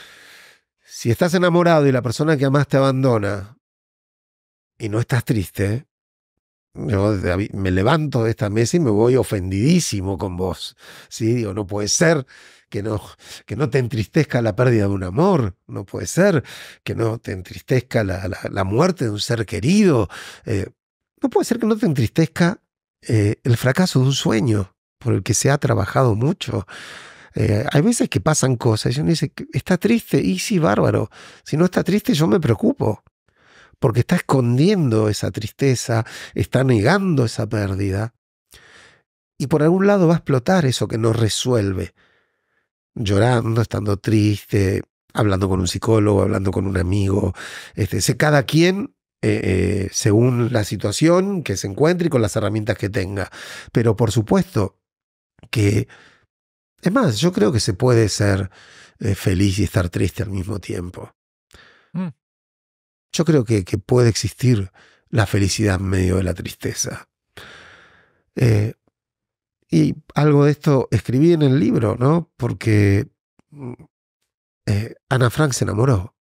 si estás enamorado y la persona que amas te abandona y no estás triste, yo me levanto de esta mesa y me voy ofendidísimo con vos. ¿sí? Digo, no puede ser que no, que no te entristezca la pérdida de un amor, no puede ser, que no te entristezca la, muerte de un ser querido, eh, no puede ser que no te entristezca eh, el fracaso de un sueño por el que se ha trabajado mucho. Eh, hay veces que pasan cosas y uno dice, está triste, y sí, bárbaro, si no está triste yo me preocupo, porque está escondiendo esa tristeza, está negando esa pérdida, y por algún lado va a explotar eso que no resuelve, llorando, estando triste, hablando con un psicólogo, hablando con un amigo. Este, sé cada quien eh, eh, según la situación que se encuentre y con las herramientas que tenga. Pero por supuesto que... Es más, yo creo que se puede ser eh, feliz y estar triste al mismo tiempo. Mm. Yo creo que, que, puede existir la felicidad en medio de la tristeza. Eh, y algo de esto escribí en el libro, ¿no? Porque mm, eh, Ana Frank se enamoró.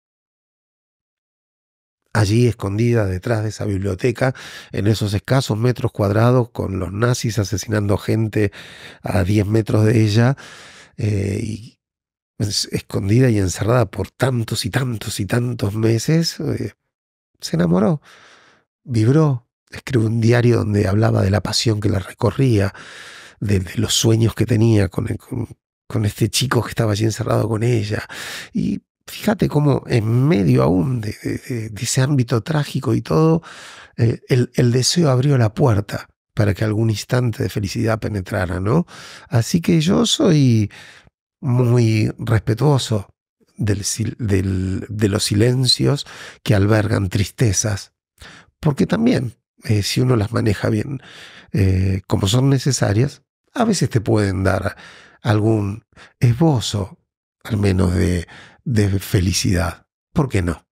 Allí escondida detrás de esa biblioteca, en esos escasos metros cuadrados, con los nazis asesinando gente a 10 metros de ella, eh, y escondida y encerrada por tantos y tantos y tantos meses, eh, se enamoró, vibró, escribió un diario donde hablaba de la pasión que la recorría, de, los sueños que tenía con, con, este chico que estaba allí encerrado con ella. Y fíjate cómo en medio aún de, de, ese ámbito trágico y todo, el, deseo abrió la puerta para que algún instante de felicidad penetrara, ¿no? Así que yo soy muy respetuoso del, de los silencios que albergan tristezas, porque también, eh, si uno las maneja bien, eh, como son necesarias, a veces te pueden dar algún esbozo, al menos de, felicidad. ¿Por qué no?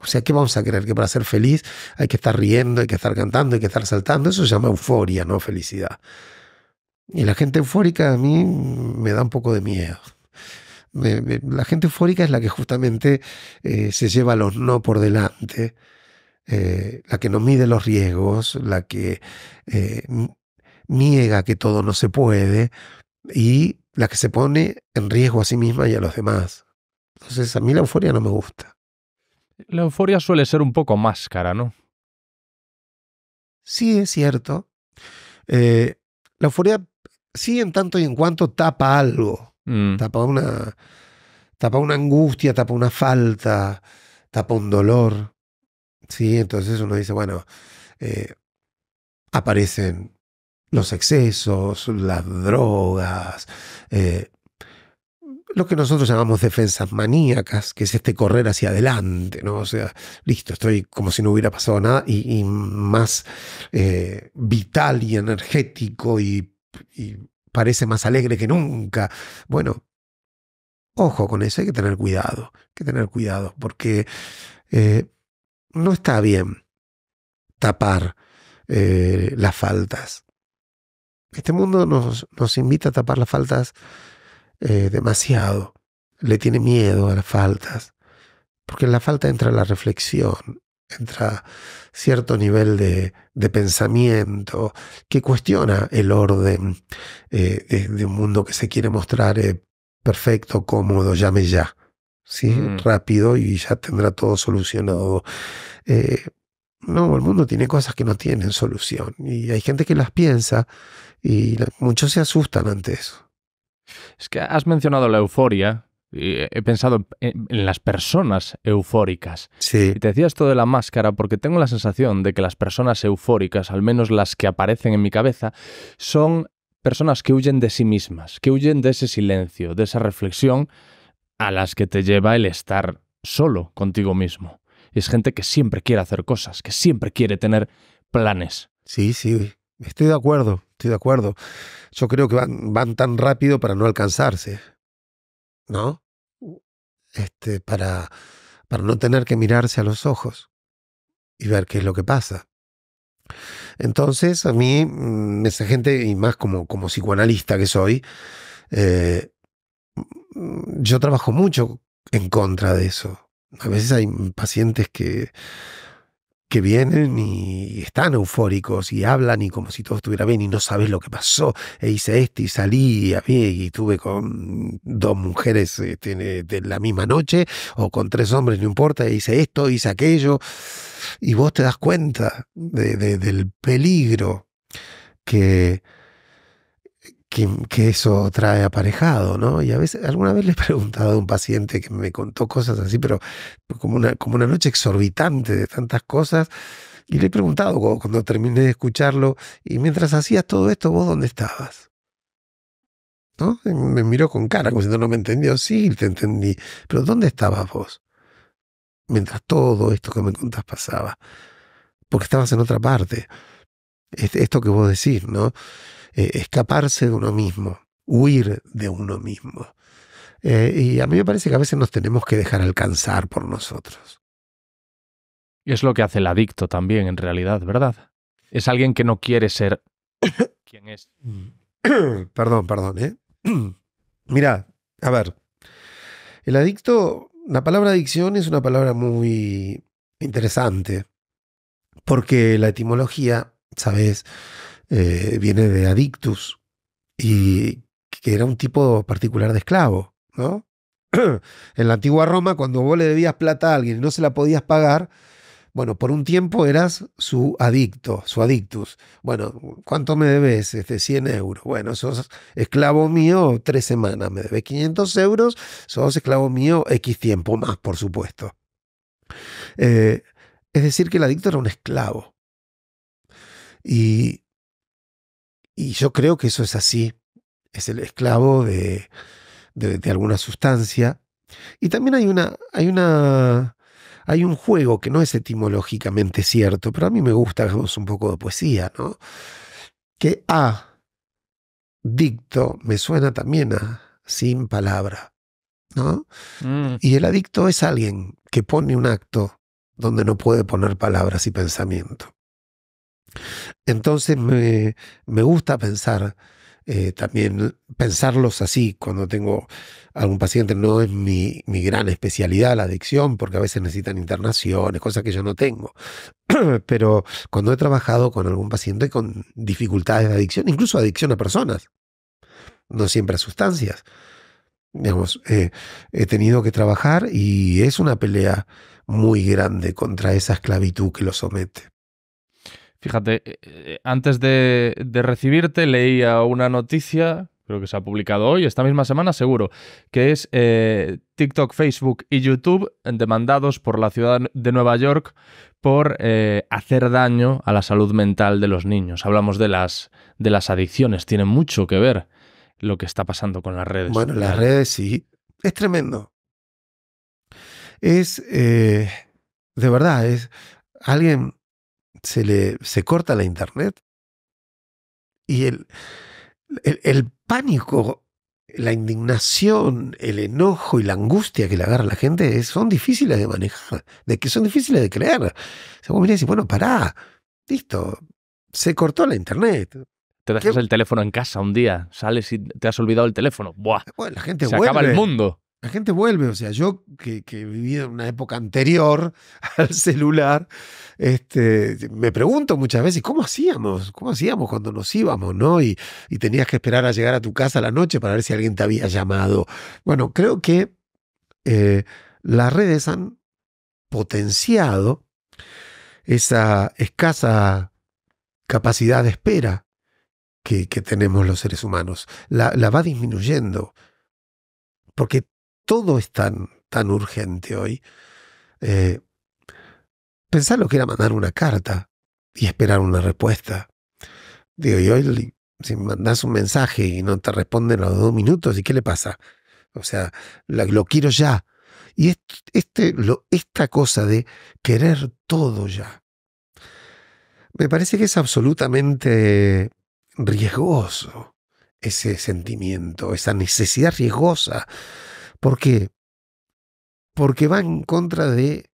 O sea, ¿qué vamos a creer? Que para ser feliz hay que estar riendo, hay que estar cantando, hay que estar saltando. Eso se llama euforia, no felicidad. Y la gente eufórica a mí me da un poco de miedo. la gente eufórica es la que justamente eh, se lleva los no por delante, eh, la que no mide los riesgos, la que eh, niega que todo no se puede y la que se pone en riesgo a sí misma y a los demás. Entonces a mí la euforia no me gusta. La euforia suele ser un poco máscara, ¿no? Sí, es cierto. Eh, la euforia sí en tanto y en cuanto tapa algo. Mm. Tapa una. Tapa una angustia, tapa una falta, tapa un dolor. Sí, entonces uno dice, bueno, eh, aparecen los excesos, las drogas, eh, lo que nosotros llamamos defensas maníacas, que es este correr hacia adelante, ¿no? O sea, listo, estoy como si no hubiera pasado nada y, más eh, vital y energético y, parece más alegre que nunca. Bueno, ojo con eso, hay que tener cuidado, hay que tener cuidado, porque eh, no está bien tapar las faltas. Este mundo nos, nos invita a tapar las faltas eh, demasiado. Le tiene miedo a las faltas. Porque en la falta entra la reflexión, entra cierto nivel de, de pensamiento que cuestiona el orden eh, de, un mundo que se quiere mostrar eh, perfecto, cómodo, llame ya. ¿sí? Rápido y ya tendrá todo solucionado. no, el mundo tiene cosas que no tienen solución y hay gente que las piensa y muchos se asustan ante eso. Es que has mencionado la euforia he pensado en, las personas eufóricas. Sí. Y te decía esto de la máscara porque tengo la sensación de que las personas eufóricas, al menos las que aparecen en mi cabeza, son personas que huyen de sí mismas, que huyen de ese silencio, de esa reflexión a las que te lleva el estar solo contigo mismo. Es gente que siempre quiere hacer cosas, que siempre quiere tener planes. Sí, sí. Estoy de acuerdo, estoy de acuerdo. Yo creo que van, tan rápido para no alcanzarse, ¿no? Este, para, para no tener que mirarse a los ojos y ver qué es lo que pasa. Entonces, a mí, mm, esa gente, y más como, como psicoanalista que soy, eh, yo trabajo mucho en contra de eso. A veces hay pacientes que que vienen y están eufóricos y hablan y como si todo estuviera bien y no sabes lo que pasó. E hice esto y salí y, a y tuve con dos mujeres este, de la misma noche o con tres hombres, no importa, e hice esto, hice aquello. Y vos te das cuenta del peligro que que, eso trae aparejado, ¿no? Y a veces, alguna vez le he preguntado a un paciente que me contó cosas así, pero como una, como una noche exorbitante de tantas cosas, y le he preguntado cuando terminé de escucharlo, y mientras hacías todo esto, ¿vos dónde estabas? ¿No? Me miró con cara, como si no, no me entendió. Sí, te entendí, pero ¿dónde estabas vos? Mientras todo esto que me contás pasaba. Porque estabas en otra parte. Esto que vos decís, ¿no? Eh, escaparse de uno mismo, huir de uno mismo. Eh, y a mí me parece que a veces nos tenemos que dejar alcanzar por nosotros. Y es lo que hace el adicto también, en realidad, ¿verdad? Es alguien que no quiere ser quien es. perdón, perdón, ¿eh? mira, a ver. El adicto, la palabra adicción es una palabra muy interesante, porque la etimología, ¿sabes? Eh, viene de Adictus, y que era un tipo particular de esclavo, ¿no? en la antigua Roma, cuando vos le debías plata a alguien y no se la podías pagar, bueno, por un tiempo eras su adicto, su adictus. Bueno, ¿cuánto me debes? Este, 100 euros. Bueno, sos esclavo mío tres semanas. Me debes 500 euros, sos esclavo mío X tiempo más, por supuesto. Eh, es decir, que el adicto era un esclavo. Y y yo creo que eso es así. Es el esclavo de, alguna sustancia. Y también hay una, hay una, hay un juego que no es etimológicamente cierto, pero a mí me gusta, un poco de poesía, ¿no? Que a dicto me suena también a sin palabra, ¿no? Mm. Y el adicto es alguien que pone un acto donde no puede poner palabras y pensamiento. Entonces me, gusta pensar eh, también, pensarlos así cuando tengo algún paciente, no es mi, gran especialidad la adicción, porque a veces necesitan internaciones, cosas que yo no tengo. Pero cuando he trabajado con algún paciente con dificultades de adicción, incluso adicción a personas, no siempre a sustancias, digamos, eh, he tenido que trabajar y es una pelea muy grande contra esa esclavitud que lo somete. Fíjate, eh, eh, antes de, recibirte leía una noticia, creo que se ha publicado hoy, esta misma semana seguro, que es eh, TikTok, Facebook y YouTube demandados por la ciudad de Nueva York por hacer daño a la salud mental de los niños. Hablamos de las, de las adicciones, tiene mucho que ver lo que está pasando con las redes. Bueno, las redes sí, es tremendo. Es, de verdad, es alguien se le se corta la internet y el, el, pánico, la indignación, el enojo y la angustia que le agarra a la gente son difíciles de manejar, de que son difíciles de creer. se y bueno, pará, listo, se cortó la internet. Te dejas el teléfono en casa un día, sales y te has olvidado el teléfono. la gente se acaba el mundo la gente vuelve, o sea, yo que, que viví en una época anterior al celular, este, me pregunto muchas veces, ¿cómo hacíamos? ¿Cómo hacíamos cuando nos íbamos, no? Y, tenías que esperar a llegar a tu casa a la noche para ver si alguien te había llamado. Bueno, creo que eh, las redes han potenciado esa escasa capacidad de espera que, tenemos los seres humanos. La, la va disminuyendo. Porque todo es tan, tan urgente hoy. Eh, pensar lo que era mandar una carta y esperar una respuesta. Digo, y hoy si mandas un mensaje y no te responden a los dos minutos, ¿y qué le pasa? O sea, lo, quiero ya. Y este, esta cosa de querer todo ya, me parece que es absolutamente riesgoso ese sentimiento, esa necesidad riesgosa ¿Por qué? Porque va en contra de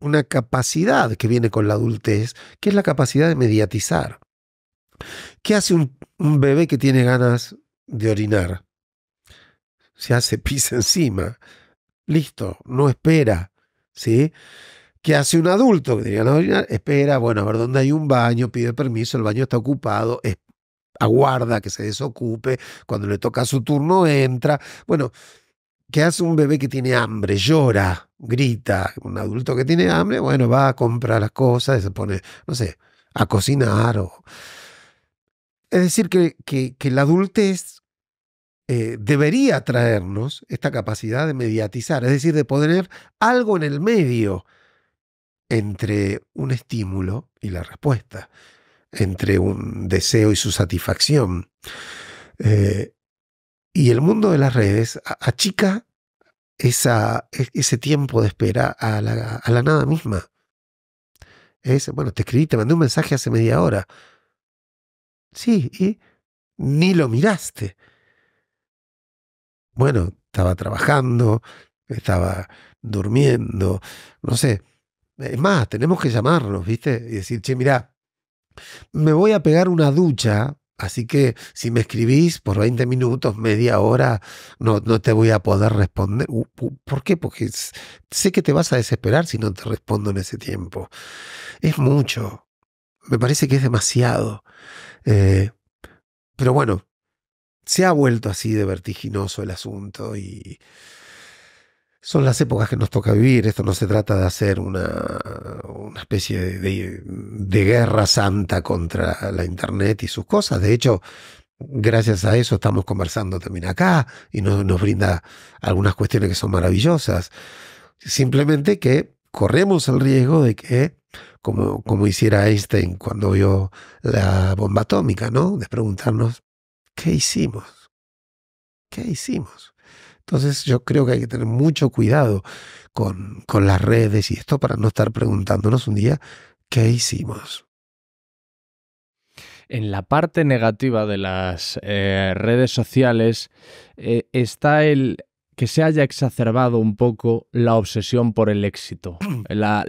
una capacidad que viene con la adultez, que es la capacidad de mediatizar. ¿Qué hace un, bebé que tiene ganas de orinar? Se hace pisa encima. Listo, no espera. ¿Sí? ¿Qué hace un adulto que ganas de orinar? Espera, bueno, a ver dónde hay un baño, pide permiso, el baño está ocupado, aguarda que se desocupe, cuando le toca su turno entra. Bueno, ¿Qué hace un bebé que tiene hambre? Llora, grita. Un adulto que tiene hambre, bueno, va a comprar las cosas, se pone, no sé, a cocinar. O... Es decir, que, que, la adultez eh, debería traernos esta capacidad de mediatizar, es decir, de poder algo en el medio entre un estímulo y la respuesta, entre un deseo y su satisfacción. Eh, y el mundo de las redes achica e, ese tiempo de espera a la, nada misma. Es, bueno, te escribí, te mandé un mensaje hace media hora. Sí, y ni lo miraste. Bueno, estaba trabajando, estaba durmiendo, no sé. Es más, tenemos que llamarnos, ¿viste? Y decir, che, mira, me voy a pegar una ducha Así que si me escribís por 20 minutos, media hora, no, no te voy a poder responder. ¿Por qué? Porque sé que te vas a desesperar si no te respondo en ese tiempo. Es mucho. Me parece que es demasiado. Eh, pero bueno, se ha vuelto así de vertiginoso el asunto y son las épocas que nos toca vivir. Esto no se trata de hacer una, especie de, guerra santa contra la Internet y sus cosas. De hecho, gracias a eso estamos conversando también acá y nos, brinda algunas cuestiones que son maravillosas. Simplemente que corremos el riesgo de que, como, como hiciera Einstein cuando vio la bomba atómica, ¿no? De preguntarnos, ¿qué hicimos? ¿Qué hicimos? Entonces yo creo que hay que tener mucho cuidado con, las redes y esto para no estar preguntándonos un día qué hicimos. En la parte negativa de las eh, redes sociales eh, está el, que se haya exacerbado un poco la obsesión por el éxito, la,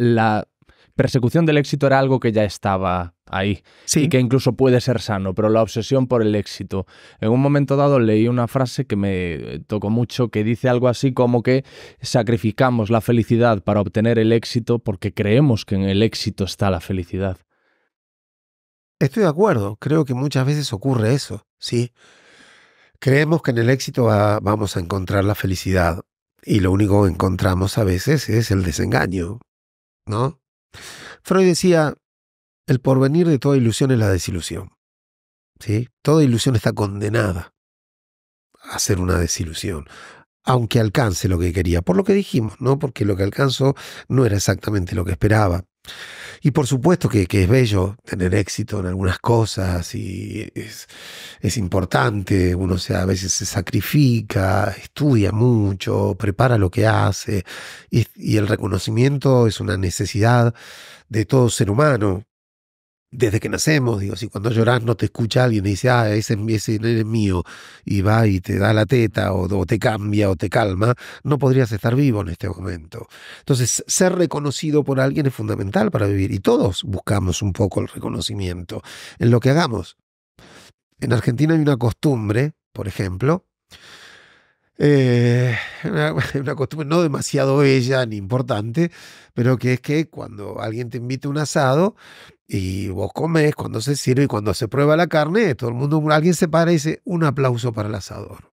persecución del éxito era algo que ya estaba ahí sí. y que incluso puede ser sano, pero la obsesión por el éxito. En un momento dado leí una frase que me tocó mucho que dice algo así como que sacrificamos la felicidad para obtener el éxito porque creemos que en el éxito está la felicidad. Estoy de acuerdo, creo que muchas veces ocurre eso, ¿sí? Creemos que en el éxito vamos a encontrar la felicidad y lo único que encontramos a veces es el desengaño, ¿no? Freud decía, el porvenir de toda ilusión es la desilusión. ¿Sí? Toda ilusión está condenada a ser una desilusión, aunque alcance lo que quería, por lo que dijimos, ¿no? Porque lo que alcanzó no era exactamente lo que esperaba. Y por supuesto que, es bello tener éxito en algunas cosas y es, importante, uno se, a veces se sacrifica, estudia mucho, prepara lo que hace y el reconocimiento es una necesidad de todo ser humano, desde que nacemos, digo, si cuando lloras no te escucha alguien y dice, ah, ese, ese es mío, y va y te da la teta, o, te cambia, o te calma, no podrías estar vivo en este momento. Entonces, ser reconocido por alguien es fundamental para vivir, y todos buscamos un poco el reconocimiento en lo que hagamos. En Argentina hay una costumbre, por ejemplo, eh, una, costumbre no demasiado bella ni importante, pero que es que cuando alguien te invita a un asado, y vos comés cuando se sirve y cuando se prueba la carne, todo el mundo, alguien se para y dice un aplauso para el asador.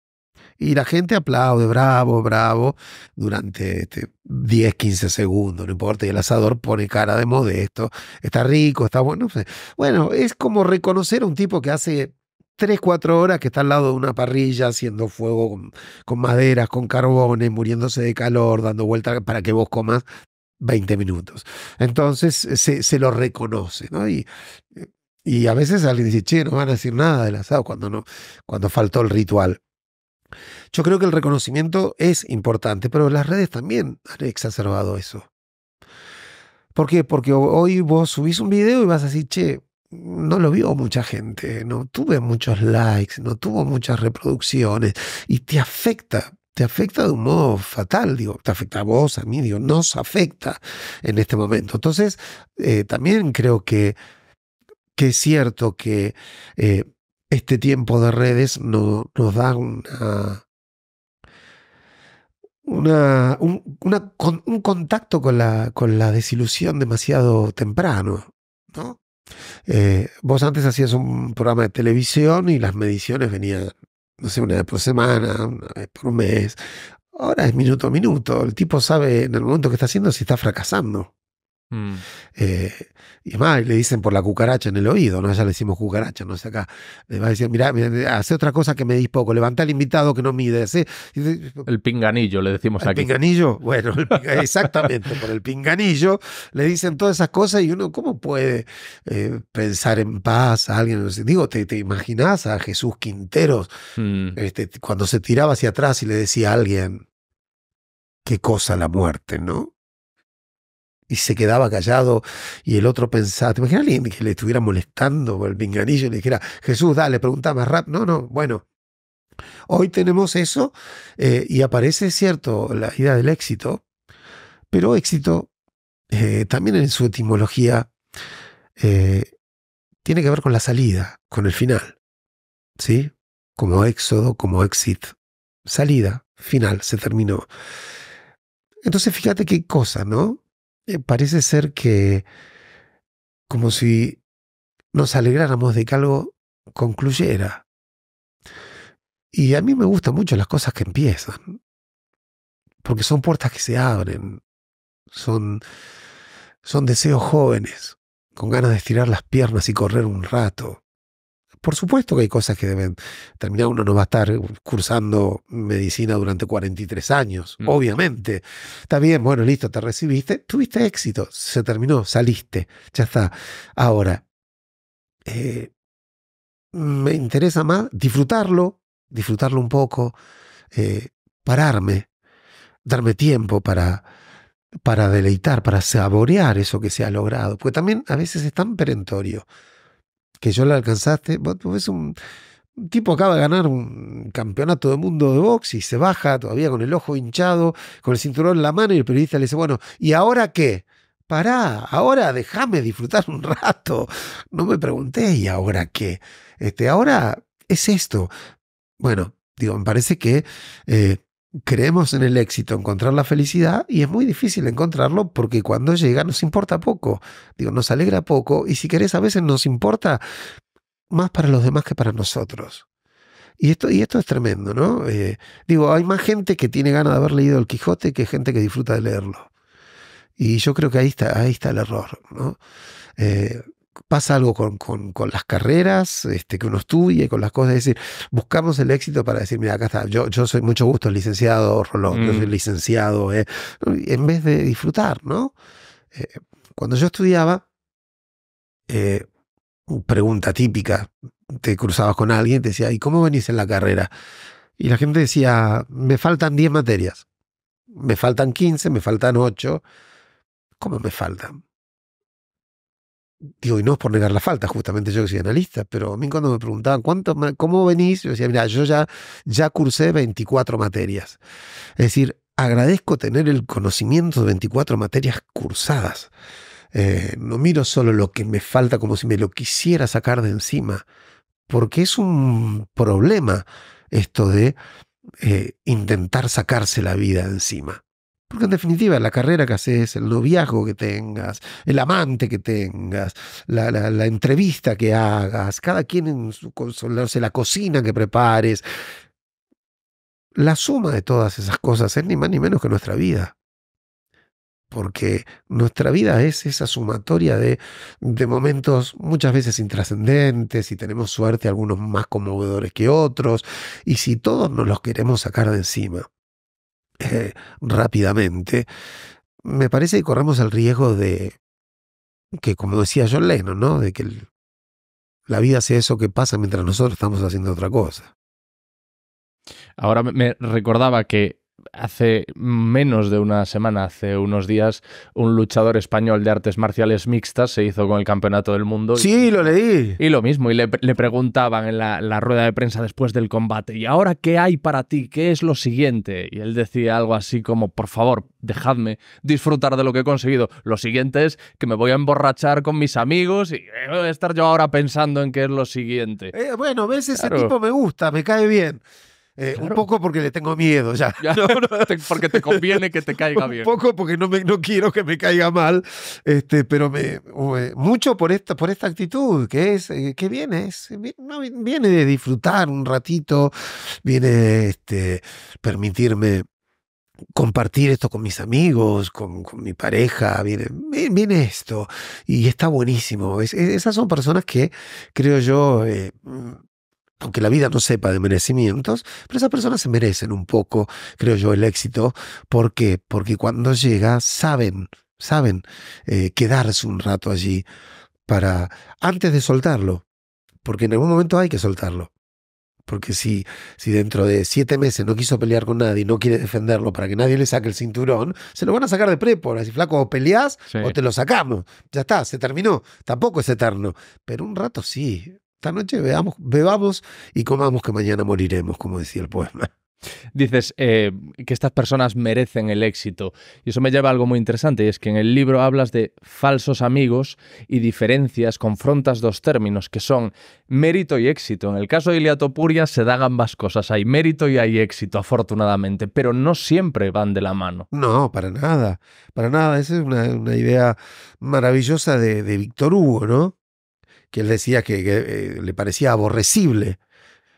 Y la gente aplaude, bravo, bravo, durante este, 10, 15 segundos, no importa. Y el asador pone cara de modesto, está rico, está bueno. Bueno, es como reconocer a un tipo que hace 3, 4 horas que está al lado de una parrilla haciendo fuego con, con maderas, con carbones, muriéndose de calor, dando vueltas para que vos comas 20 minutos. Entonces eh, se, lo reconoce, ¿no? Y, a veces alguien dice, che, no van a decir nada del asado cuando, no, cuando faltó el ritual. Yo creo que el reconocimiento es importante, pero las redes también han exacerbado eso. ¿Por qué? Porque hoy vos subís un video y vas así, decir, che, no lo vio mucha gente, no tuve muchos likes, no tuvo muchas reproducciones, y te afecta te afecta de un modo fatal, digo, te afecta a vos, a mí, digo, nos afecta en este momento. Entonces, eh, también creo que, que, es cierto que eh, este tiempo de redes no, nos da una, un, contacto con la, con la desilusión demasiado temprano, ¿no? Eh, vos antes hacías un programa de televisión y las mediciones venían no sé, una vez por semana, una vez por mes. Ahora es minuto a minuto. El tipo sabe en el momento que está haciendo si está fracasando. Mm. Eh, y más, le dicen por la cucaracha en el oído, ¿no? ya le decimos cucaracha, no sé acá. Le va a decir, mira, hace otra cosa que me poco, levanta al invitado que no mide. el pinganillo, le decimos aquí. ¿El pinganillo? Bueno, exactamente, por el pinganillo le dicen todas esas cosas y uno, ¿cómo puede eh, pensar en paz a alguien? Digo, ¿te, te imaginás a Jesús Quinteros mm. este, cuando se tiraba hacia atrás y le decía a alguien, qué cosa la muerte, ¿no? y se quedaba callado y el otro pensaba, ¿te imaginas alguien que le estuviera molestando por el pinganillo y le dijera, Jesús, dale, pregunta más rap? No, no, bueno. Hoy tenemos eso eh, y aparece, cierto, la idea del éxito, pero éxito eh, también en su etimología eh, tiene que ver con la salida, con el final, ¿sí? Como éxodo, como exit, salida, final, se terminó. Entonces fíjate qué cosa, ¿no? Eh, parece ser que como si nos alegráramos de que algo concluyera. Y a mí me gustan mucho las cosas que empiezan, porque son puertas que se abren, son, son deseos jóvenes, con ganas de estirar las piernas y correr un rato, por supuesto que hay cosas que deben terminar. Uno no va a estar cursando medicina durante 43 años, mm. obviamente. Está bien, bueno, listo, te recibiste, tuviste éxito, se terminó, saliste, ya está. Ahora, eh, me interesa más disfrutarlo, disfrutarlo un poco, eh, pararme, darme tiempo para, para deleitar, para saborear eso que se ha logrado, porque también a veces es tan perentorio que yo la alcanzaste. Vos, un, tipo acaba de ganar un campeonato del mundo de box y se baja todavía con el ojo hinchado, con el cinturón en la mano y el periodista le dice, bueno, ¿y ahora qué? Pará, ahora déjame disfrutar un rato. No me pregunté, ¿y ahora qué? Este, ahora es esto. Bueno, digo, me parece que eh, creemos en el éxito, encontrar la felicidad, y es muy difícil encontrarlo porque cuando llega nos importa poco. Digo, nos alegra poco, y si querés, a veces nos importa más para los demás que para nosotros. Y esto, y esto es tremendo, ¿no? Eh, digo, hay más gente que tiene ganas de haber leído El Quijote que gente que disfruta de leerlo. Y yo creo que ahí está, ahí está el error, ¿no? Eh, pasa algo con, con, las carreras este, que uno estudia y con las cosas. Es decir, buscamos el éxito para decir, mira, acá está, yo, yo soy mucho gusto licenciado, Rolón, yo soy mm. licenciado, eh", en vez de disfrutar, ¿no? Eh, cuando yo estudiaba, eh, pregunta típica, te cruzabas con alguien, te decía, ¿y cómo venís en la carrera? Y la gente decía, me faltan 10 materias, me faltan 15, me faltan 8. ¿Cómo me faltan? digo, y no es por negar la falta, justamente yo que soy analista, pero a mí cuando me preguntaban cuánto, cómo venís, yo decía, mira, yo ya, ya cursé 24 materias. Es decir, agradezco tener el conocimiento de 24 materias cursadas. Eh, no miro solo lo que me falta como si me lo quisiera sacar de encima, porque es un problema esto de eh, intentar sacarse la vida de encima. Porque en definitiva, la carrera que haces, el noviazgo que tengas, el amante que tengas, la, entrevista que hagas, cada quien en su consolarse, la cocina que prepares, la suma de todas esas cosas es ni más ni menos que nuestra vida. Porque nuestra vida es esa sumatoria de, de momentos muchas veces intrascendentes y tenemos suerte, algunos más conmovedores que otros, y si todos nos los queremos sacar de encima eh, rápidamente, me parece que corremos el riesgo de que, como decía John Lennon, ¿no? De que la vida sea eso que pasa mientras nosotros estamos haciendo otra cosa. Ahora me recordaba que hace menos de una semana, hace unos días, un luchador español de artes marciales mixtas se hizo con el Campeonato del Mundo. Sí, lo leí. Y lo mismo, y le, preguntaban en la, rueda de prensa después del combate, ¿y ahora qué hay para ti? ¿Qué es lo siguiente? Y él decía algo así como, por favor, dejadme disfrutar de lo que he conseguido. Lo siguiente es que me voy a emborrachar con mis amigos y eh, voy a estar yo ahora pensando en qué es lo siguiente. Eh, bueno, ves, ese tipo me gusta, me cae bien. Eh, un poco porque le tengo miedo ya. porque te conviene que te caiga bien. Un poco porque no, me, no quiero que me caiga mal, este, pero me, mucho por esta, por esta actitud, que es, eh, que viene, es, viene de disfrutar un ratito, viene este, permitirme compartir esto con mis amigos, con, mi pareja, viene, viene, esto y está buenísimo. Es, esas son personas que creo yo eh, aunque la vida no sepa de merecimientos, pero esas personas se merecen un poco, creo yo, el éxito. ¿Por qué? Porque cuando llega, saben, saben eh, quedarse un rato allí para, antes de soltarlo, porque en algún momento hay que soltarlo. Porque si, si dentro de siete meses no quiso pelear con nadie, no quiere defenderlo para que nadie le saque el cinturón, se lo van a sacar de por Así, flaco, o peleas o te lo sacamos. Ya está, se terminó. Tampoco es eterno. Pero un rato sí, esta noche bebamos y comamos que mañana moriremos, como decía el poema. Dices eh, que estas personas merecen el éxito. Y eso me lleva a algo muy interesante, y es que en el libro hablas de falsos amigos y diferencias, confrontas dos términos que son mérito y éxito. En el caso de Iliatopuria se dan ambas cosas, hay mérito y hay éxito, afortunadamente, pero no siempre van de la mano. No, para nada, para nada. Esa es una, idea maravillosa de, de Víctor Hugo, ¿no? que él decía que, eh, le parecía aborrecible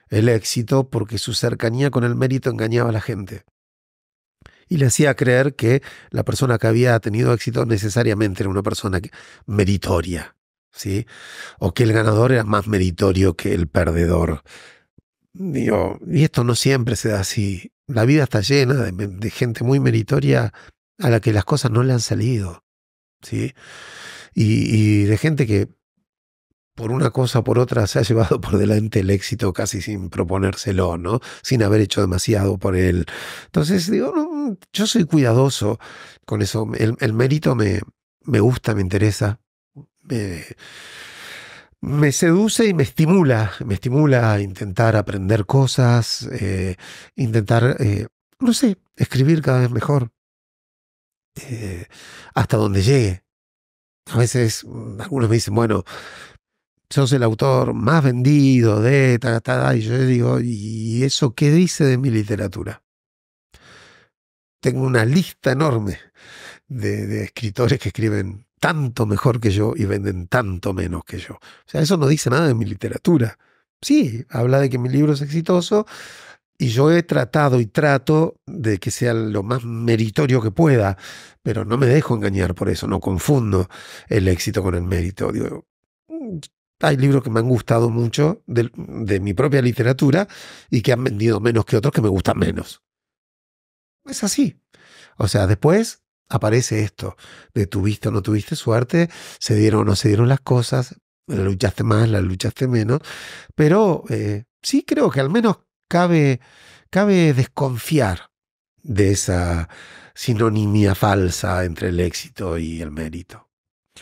el éxito porque su cercanía con el mérito engañaba a la gente. Y le hacía creer que la persona que había tenido éxito necesariamente era una persona meritoria, ¿sí? O que el ganador era más meritorio que el perdedor. y esto no siempre se da así. La vida está llena de, gente muy meritoria a la que las cosas no le han salido, ¿sí? y de gente que por una cosa o por otra se ha llevado por delante el éxito casi sin proponérselo, ¿no? Sin haber hecho demasiado por él. Entonces, digo, yo soy cuidadoso con eso. El, mérito me, me, gusta, me interesa, me, me, seduce y me estimula. Me estimula a intentar aprender cosas, eh, intentar, eh, no sé, escribir cada vez mejor. Eh, hasta donde llegue. A veces mm, algunos me dicen, bueno, sos el autor más vendido de ta, y yo digo, ¿y eso qué dice de mi literatura? Tengo una lista enorme de, escritores que escriben tanto mejor que yo y venden tanto menos que yo. O sea, eso no dice nada de mi literatura. Sí, habla de que mi libro es exitoso, y yo he tratado y trato de que sea lo más meritorio que pueda, pero no me dejo engañar por eso, no confundo el éxito con el mérito. Hay libros que me han gustado mucho de, mi propia literatura y que han vendido menos que otros que me gustan menos. Es así. O sea, después aparece esto de tuviste o no tuviste suerte, se dieron o no se dieron las cosas, la luchaste más, la luchaste menos, pero eh, sí creo que al menos cabe, cabe desconfiar de esa sinonimia falsa entre el éxito y el mérito.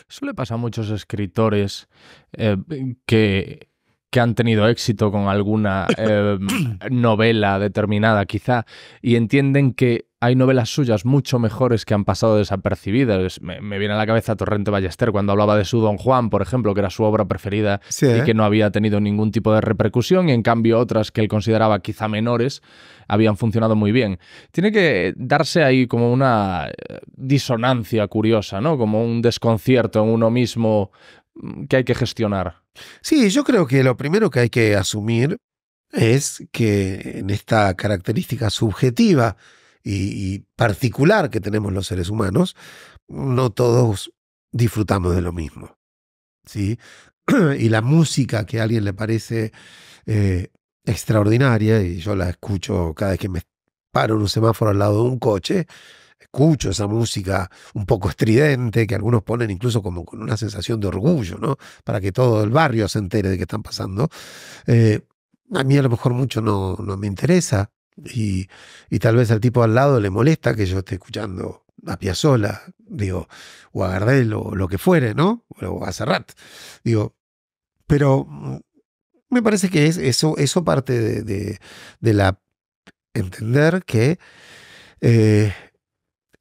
Eso le pasa a muchos escritores eh, que que han tenido éxito con alguna eh, novela determinada quizá y entienden que hay novelas suyas mucho mejores que han pasado desapercibidas. Me, viene a la cabeza Torrente Ballester cuando hablaba de su Don Juan, por ejemplo, que era su obra preferida y que no había tenido ningún tipo de repercusión, y en cambio otras que él consideraba quizá menores habían funcionado muy bien. Tiene que darse ahí como una eh, disonancia curiosa, ¿no? Como un desconcierto en uno mismo Mm, que hay que gestionar? Sí, yo creo que lo primero que hay que asumir es que en esta característica subjetiva y, particular que tenemos los seres humanos, no todos disfrutamos de lo mismo. ¿sí? y la música que a alguien le parece eh, extraordinaria, y yo la escucho cada vez que me paro en un semáforo al lado de un coche, escucho esa música un poco estridente, que algunos ponen incluso como con una sensación de orgullo, ¿no? Para que todo el barrio se entere de que están pasando. Eh, a mí a lo mejor mucho no, no me interesa y, y, tal vez al tipo al lado le molesta que yo esté escuchando a Piazzolla, digo, o a Gardel o lo que fuere, ¿no? O a Serrat, digo, pero mm, me parece que es eso, eso parte de, de, de la entender que eh,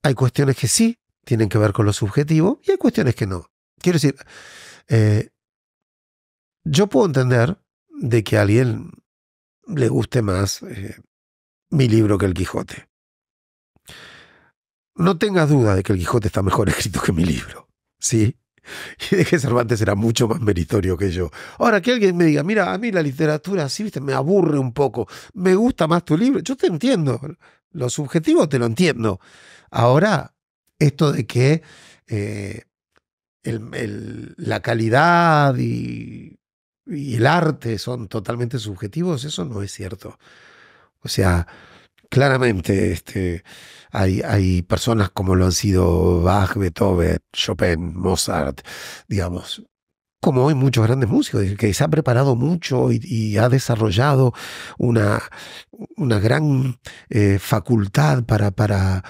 hay cuestiones que sí tienen que ver con lo subjetivo y hay cuestiones que no. Quiero decir, eh, yo puedo entender de que a alguien le guste más eh, mi libro que El Quijote. No tengas duda de que El Quijote está mejor escrito que mi libro, ¿sí? Y de que Cervantes era mucho más meritorio que yo. Ahora que alguien me diga, mira, a mí la literatura ¿sí viste, me aburre un poco, me gusta más tu libro, yo te entiendo, lo subjetivo te lo entiendo. Ahora, esto de que eh, la calidad y, el arte son totalmente subjetivos, eso no es cierto. O sea, claramente este, hay, hay, personas como lo han sido Bach, Beethoven, Chopin, Mozart, digamos. Como hoy muchos grandes músicos, que se han preparado mucho y, ha desarrollado una, una gran eh, facultad para, para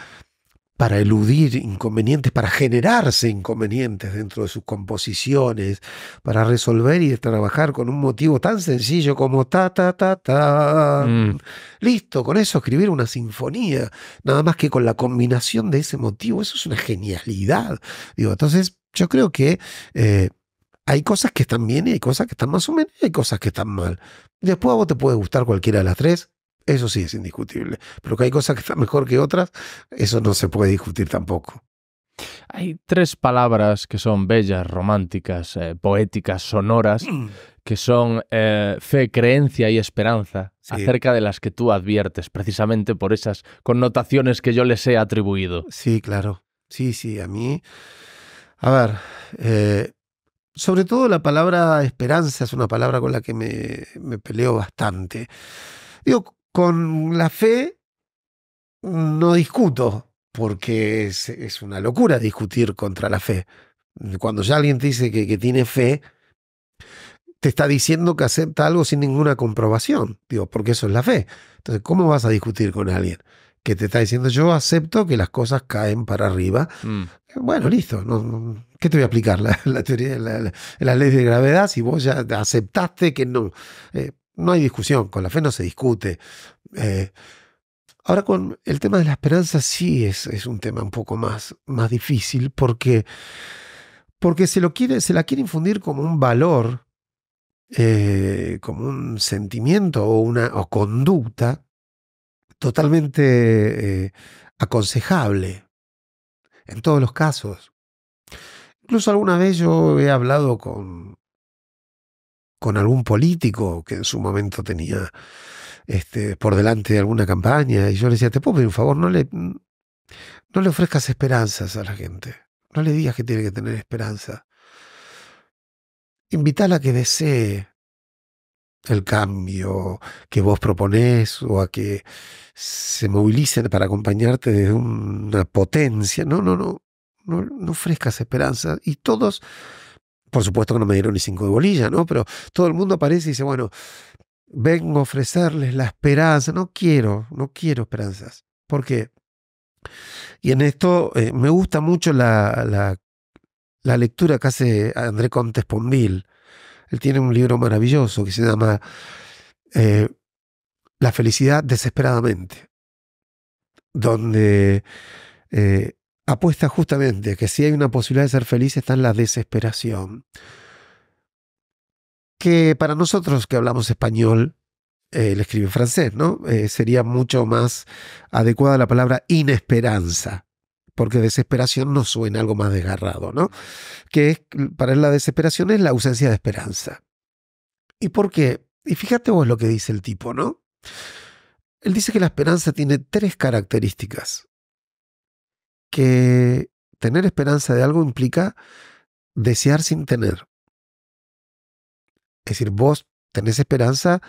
para eludir inconvenientes, para generarse inconvenientes dentro de sus composiciones, para resolver y trabajar con un motivo tan sencillo como ta, ta, ta, ta. Mm. Listo, con eso escribir una sinfonía, nada más que con la combinación de ese motivo, eso es una genialidad. Digo, entonces yo creo que... Eh, hay cosas que están bien y hay cosas que están más o menos y hay cosas que están mal. Después a vos te puede gustar cualquiera de las tres eso sí es indiscutible. Pero que hay cosas que están mejor que otras, eso no se puede discutir tampoco. Hay tres palabras que son bellas, románticas, eh, poéticas, sonoras, mm. que son eh, fe, creencia y esperanza, acerca de las que tú adviertes, precisamente por esas connotaciones que yo les he atribuido. Sí, claro. Sí, sí, a mí. A ver, eh, sobre todo la palabra esperanza es una palabra con la que me, me peleo bastante. Digo, con la fe no discuto, porque es, una locura discutir contra la fe. Cuando ya alguien te dice que, tiene fe, te está diciendo que acepta algo sin ninguna comprobación, digo, porque eso es la fe. Entonces, ¿cómo vas a discutir con alguien que te está diciendo yo acepto que las cosas caen para arriba? Mm. Bueno, listo, no, ¿qué te voy a aplicar? La, teoría, de la, ley de gravedad, si vos ya aceptaste que no. Eh, no hay discusión, con la fe no se discute. Eh, ahora con el tema de la esperanza sí es, un tema un poco más, más difícil porque, porque se, lo quiere, se la quiere infundir como un valor, eh, como un sentimiento o, una, o conducta totalmente eh, aconsejable en todos los casos. Incluso alguna vez yo he hablado con, con algún político que en su momento tenía este, por delante de alguna campaña. Y yo le decía, te puedo pedir un favor, no le, no le ofrezcas esperanzas a la gente. No le digas que tiene que tener esperanza. Invítala a que desee el cambio que vos proponés o a que se movilicen para acompañarte desde una potencia. No, no, no. No, ofrezcas esperanzas Y todos por supuesto que no me dieron ni cinco de bolilla, ¿no? Pero todo el mundo aparece y dice, bueno, vengo a ofrecerles la esperanza. No quiero, no quiero esperanzas. ¿Por qué? Y en esto eh, me gusta mucho la, la, lectura que hace André Contes Pombil. Él tiene un libro maravilloso que se llama eh, La felicidad desesperadamente, donde eh, apuesta justamente que si hay una posibilidad de ser feliz está en la desesperación. Que para nosotros que hablamos español, él eh, escribe en francés, ¿no? Eh, sería mucho más adecuada la palabra inesperanza, porque desesperación nos suena algo más desgarrado, ¿no? Que para él la desesperación es la ausencia de esperanza. ¿Y por qué? Y fíjate vos lo que dice el tipo, ¿no? Él dice que la esperanza tiene tres características que tener esperanza de algo implica desear sin tener. Es decir, vos tenés esperanza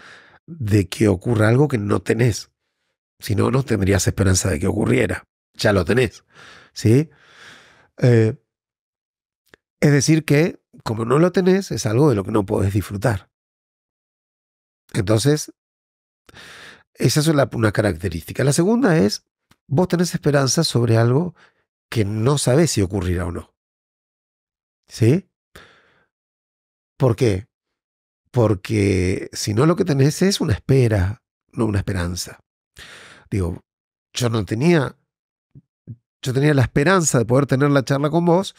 de que ocurra algo que no tenés. Si no, no tendrías esperanza de que ocurriera. Ya lo tenés. ¿Sí? Eh, es decir, que como no lo tenés, es algo de lo que no podés disfrutar. Entonces, esa es una, una característica. La segunda es, vos tenés esperanza sobre algo que no sabes si ocurrirá o no. ¿Sí? ¿Por qué? Porque si no lo que tenés es una espera, no una esperanza. Digo, yo no tenía, yo tenía la esperanza de poder tener la charla con vos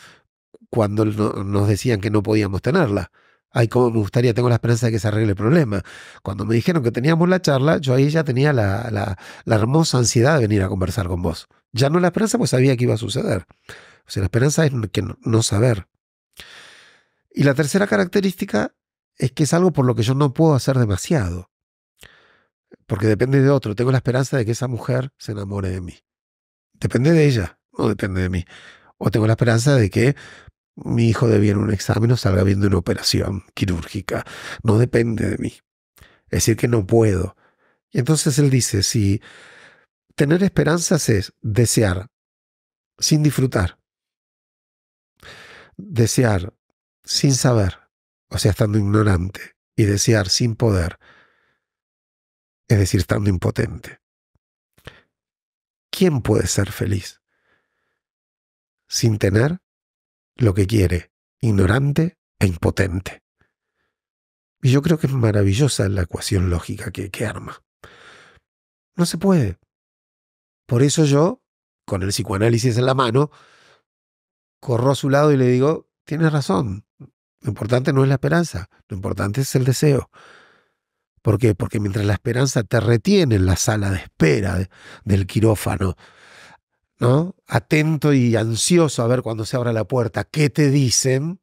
cuando nos decían que no podíamos tenerla. Ay, cómo me gustaría, tengo la esperanza de que se arregle el problema. Cuando me dijeron que teníamos la charla, yo ahí ya tenía la, hermosa ansiedad de venir a conversar con vos. Ya no la esperanza, pues sabía que iba a suceder. O sea, la esperanza es no saber. Y la tercera característica es que es algo por lo que yo no puedo hacer demasiado. Porque depende de otro. Tengo la esperanza de que esa mujer se enamore de mí. Depende de ella, no depende de mí. O tengo la esperanza de que mi hijo a un examen o salga bien una operación quirúrgica. No depende de mí. Es decir, que no puedo. Y entonces él dice, si tener esperanzas es desear sin disfrutar, desear sin saber, o sea, estando ignorante, y desear sin poder, es decir, estando impotente. ¿Quién puede ser feliz? ¿Sin tener? lo que quiere, ignorante e impotente. Y yo creo que es maravillosa la ecuación lógica que, arma. No se puede. Por eso yo, con el psicoanálisis en la mano, corro a su lado y le digo, tienes razón, lo importante no es la esperanza, lo importante es el deseo. ¿Por qué? Porque mientras la esperanza te retiene en la sala de espera del quirófano, Atento y ansioso a ver cuando se abra la puerta, qué te dicen.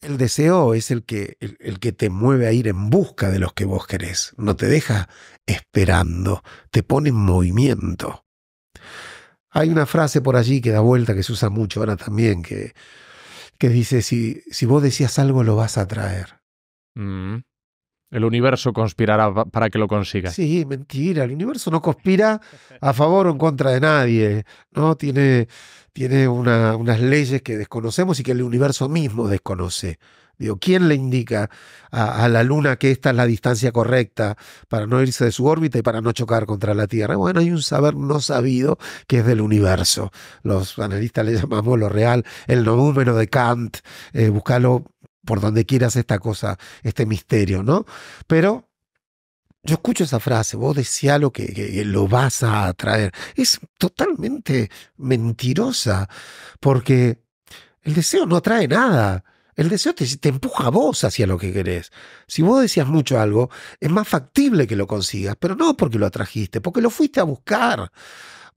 El deseo es el que, que te mueve a ir en busca de los que vos querés. No te deja esperando, te pone en movimiento. Hay una frase por allí que da vuelta, que se usa mucho ahora también, que, que dice, si, si vos decías algo, lo vas a traer. Mm. El universo conspirará para que lo consiga. Sí, mentira. El universo no conspira a favor o en contra de nadie. ¿no? Tiene, tiene unas leyes que desconocemos y que el universo mismo desconoce. Digo, ¿quién le indica a, la Luna que esta es la distancia correcta para no irse de su órbita y para no chocar contra la Tierra? Bueno, hay un saber no sabido que es del universo. Los analistas le llamamos lo real, el número de Kant. Eh, buscalo por donde quieras esta cosa, este misterio, ¿no? Pero yo escucho esa frase, vos decías lo que, lo vas a atraer. Es totalmente mentirosa, porque el deseo no atrae nada. El deseo te, te empuja a vos hacia lo que querés. Si vos decías mucho algo, es más factible que lo consigas, pero no porque lo atrajiste, porque lo fuiste a buscar.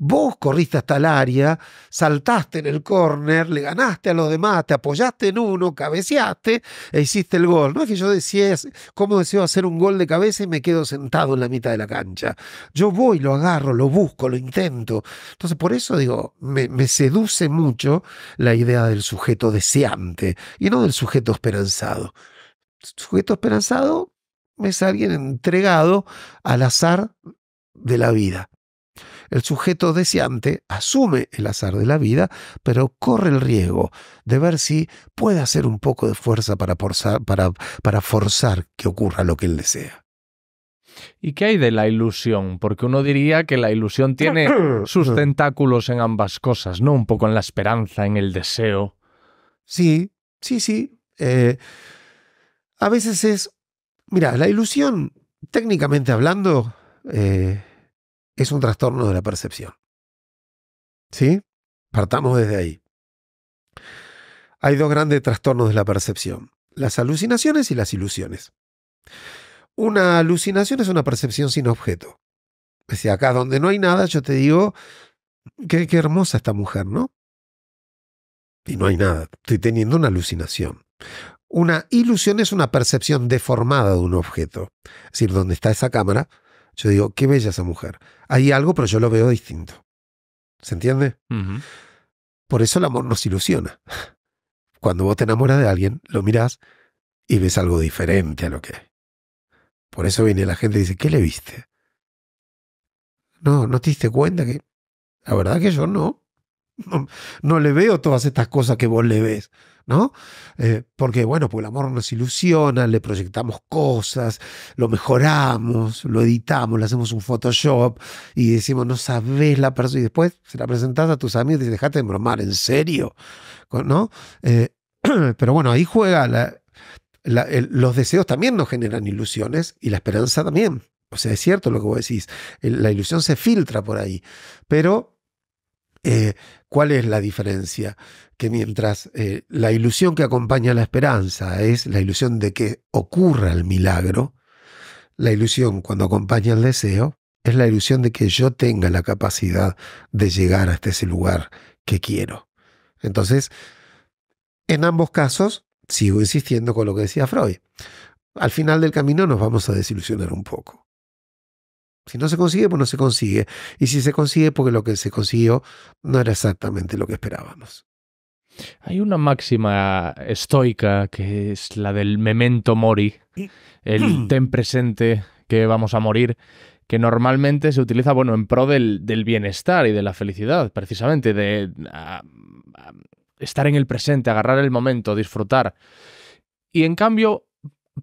Vos corriste hasta el área, saltaste en el córner, le ganaste a los demás, te apoyaste en uno, cabeceaste e hiciste el gol. No es que yo decía, ¿cómo deseo hacer un gol de cabeza y me quedo sentado en la mitad de la cancha? Yo voy, lo agarro, lo busco, lo intento. Entonces, por eso digo, me, me seduce mucho la idea del sujeto deseante y no del sujeto esperanzado. Sujeto esperanzado es alguien entregado al azar de la vida. El sujeto deseante asume el azar de la vida, pero corre el riesgo de ver si puede hacer un poco de fuerza para forzar, que ocurra lo que él desea. ¿Y qué hay de la ilusión? Porque uno diría que la ilusión tiene sus tentáculos en ambas cosas, ¿no? Un poco en la esperanza, en el deseo. Sí, sí, sí. Eh, a veces es... Mira, la ilusión, técnicamente hablando, eh, es un trastorno de la percepción. ¿Sí? Partamos desde ahí. Hay dos grandes trastornos de la percepción, las alucinaciones y las ilusiones. Una alucinación es una percepción sin objeto. Es decir, acá donde no hay nada, yo te digo, qué, qué hermosa esta mujer, ¿no? Y no hay nada, estoy teniendo una alucinación. Una ilusión es una percepción deformada de un objeto. Es decir, donde está esa cámara, yo digo, qué bella esa mujer. Hay algo, pero yo lo veo distinto. ¿Se entiende? Por eso el amor nos ilusiona. Cuando vos te enamoras de alguien, lo mirás y ves algo diferente a lo que es. Por eso viene la gente y dice, ¿qué le viste? No, ¿no te diste cuenta que... La verdad que yo No, no le veo todas estas cosas que vos le ves. ¿no? Eh, porque, bueno, pues el amor nos ilusiona, le proyectamos cosas, lo mejoramos, lo editamos, le hacemos un Photoshop y decimos, no sabes la persona, y después se la presentás a tus amigos y dices, dejate de bromar, ¿en serio? ¿No? Eh, pero bueno, ahí juega la, los deseos también nos generan ilusiones y la esperanza también. O sea, es cierto lo que vos decís, la ilusión se filtra por ahí, pero eh, ¿Cuál es la diferencia? Que mientras eh, la ilusión que acompaña a la esperanza es la ilusión de que ocurra el milagro, la ilusión cuando acompaña el deseo es la ilusión de que yo tenga la capacidad de llegar hasta ese lugar que quiero. Entonces, en ambos casos, sigo insistiendo con lo que decía Freud. Al final del camino nos vamos a desilusionar un poco. Si no se consigue, pues no se consigue. Y si se consigue, porque lo que se consiguió no era exactamente lo que esperábamos. Hay una máxima estoica que es la del memento mori, el ten presente que vamos a morir, que normalmente se utiliza, bueno, en pro del, bienestar y de la felicidad, precisamente, de estar en el presente, agarrar el momento, disfrutar. Y en cambio,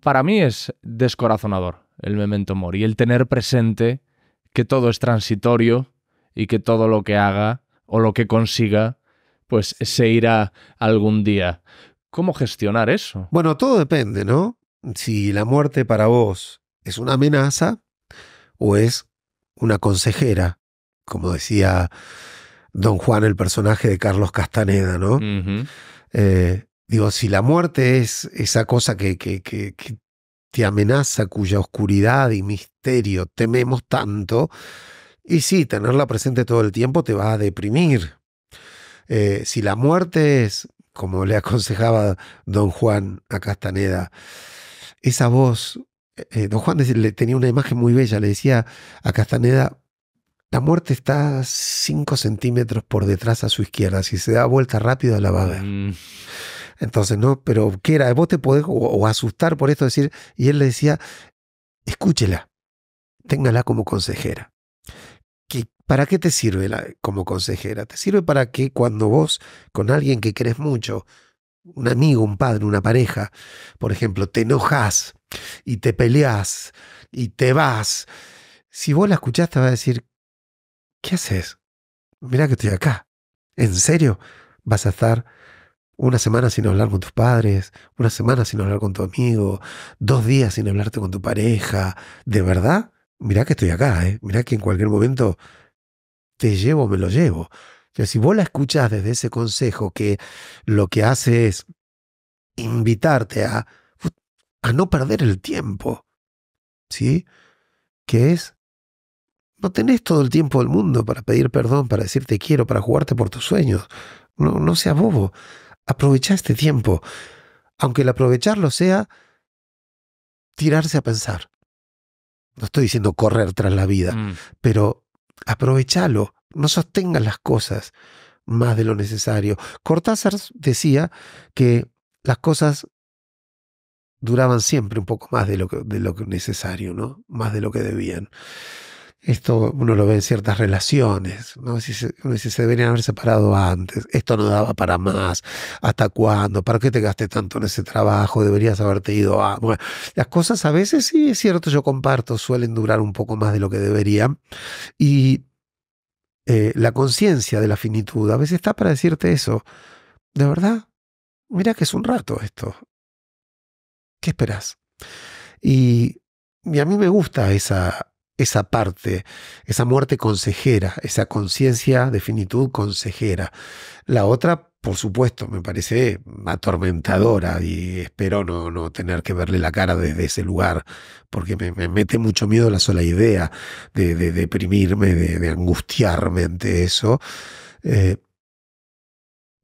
para mí es descorazonador el memento y el tener presente que todo es transitorio y que todo lo que haga o lo que consiga, pues se irá algún día. ¿Cómo gestionar eso? Bueno, todo depende, ¿no? Si la muerte para vos es una amenaza o es una consejera, como decía don Juan, el personaje de Carlos Castaneda, ¿no? Eh, digo, si la muerte es esa cosa que te amenaza, cuya oscuridad y misterio tememos tanto, y sí, tenerla presente todo el tiempo te va a deprimir. Eh, si la muerte es, como le aconsejaba don Juan a Castaneda, esa voz, eh, don Juan le tenía una imagen muy bella, le decía a Castaneda, la muerte está 5 centímetros por detrás a su izquierda, si se da vuelta rápido la va a ver. Mm. Entonces, no, pero ¿qué era? Vos te podés o, asustar por esto, decir, y él le decía, escúchela, téngala como consejera. ¿Para qué te sirve la, como consejera? Te sirve para que cuando vos, con alguien que querés mucho, un amigo, un padre, una pareja, por ejemplo, te enojas y te peleas y te vas, si vos la escuchaste, va a decir, ¿qué haces? Mira que estoy acá. ¿En serio vas a estar una semana sin hablar con tus padres, una semana sin hablar con tu amigo, dos días sin hablarte con tu pareja. ¿De verdad? Mirá que estoy acá, ¿eh? mirá que en cualquier momento te llevo, me lo llevo. si vos la escuchás desde ese consejo que lo que hace es invitarte a, a no perder el tiempo, ¿sí? Que es, no tenés todo el tiempo del mundo para pedir perdón, para decirte quiero, para jugarte por tus sueños. no seas bobo. Aprovecha este tiempo, aunque el aprovecharlo sea tirarse a pensar. No estoy diciendo correr tras la vida, mm. pero aprovechalo, no sostengas las cosas más de lo necesario. Cortázar decía que las cosas duraban siempre un poco más de lo que, de lo necesario, ¿no? Más de lo que debían. Esto uno lo ve en ciertas relaciones, ¿no? Si se, si se deberían haber separado antes, esto no daba para más, ¿hasta cuándo? ¿Para qué te gasté tanto en ese trabajo? Deberías haberte ido a... las cosas a veces sí, es cierto, yo comparto, suelen durar un poco más de lo que deberían. Y eh, la conciencia de la finitud a veces está para decirte eso. De verdad, mira que es un rato esto. ¿Qué esperas? y a mí me gusta esa, esa parte, esa muerte consejera, esa conciencia de finitud consejera. La otra, por supuesto, me parece atormentadora y espero no, no tener que verle la cara desde ese lugar, porque me, me mete mucho miedo la sola idea de, deprimirme, de, angustiarme ante eso. Eh,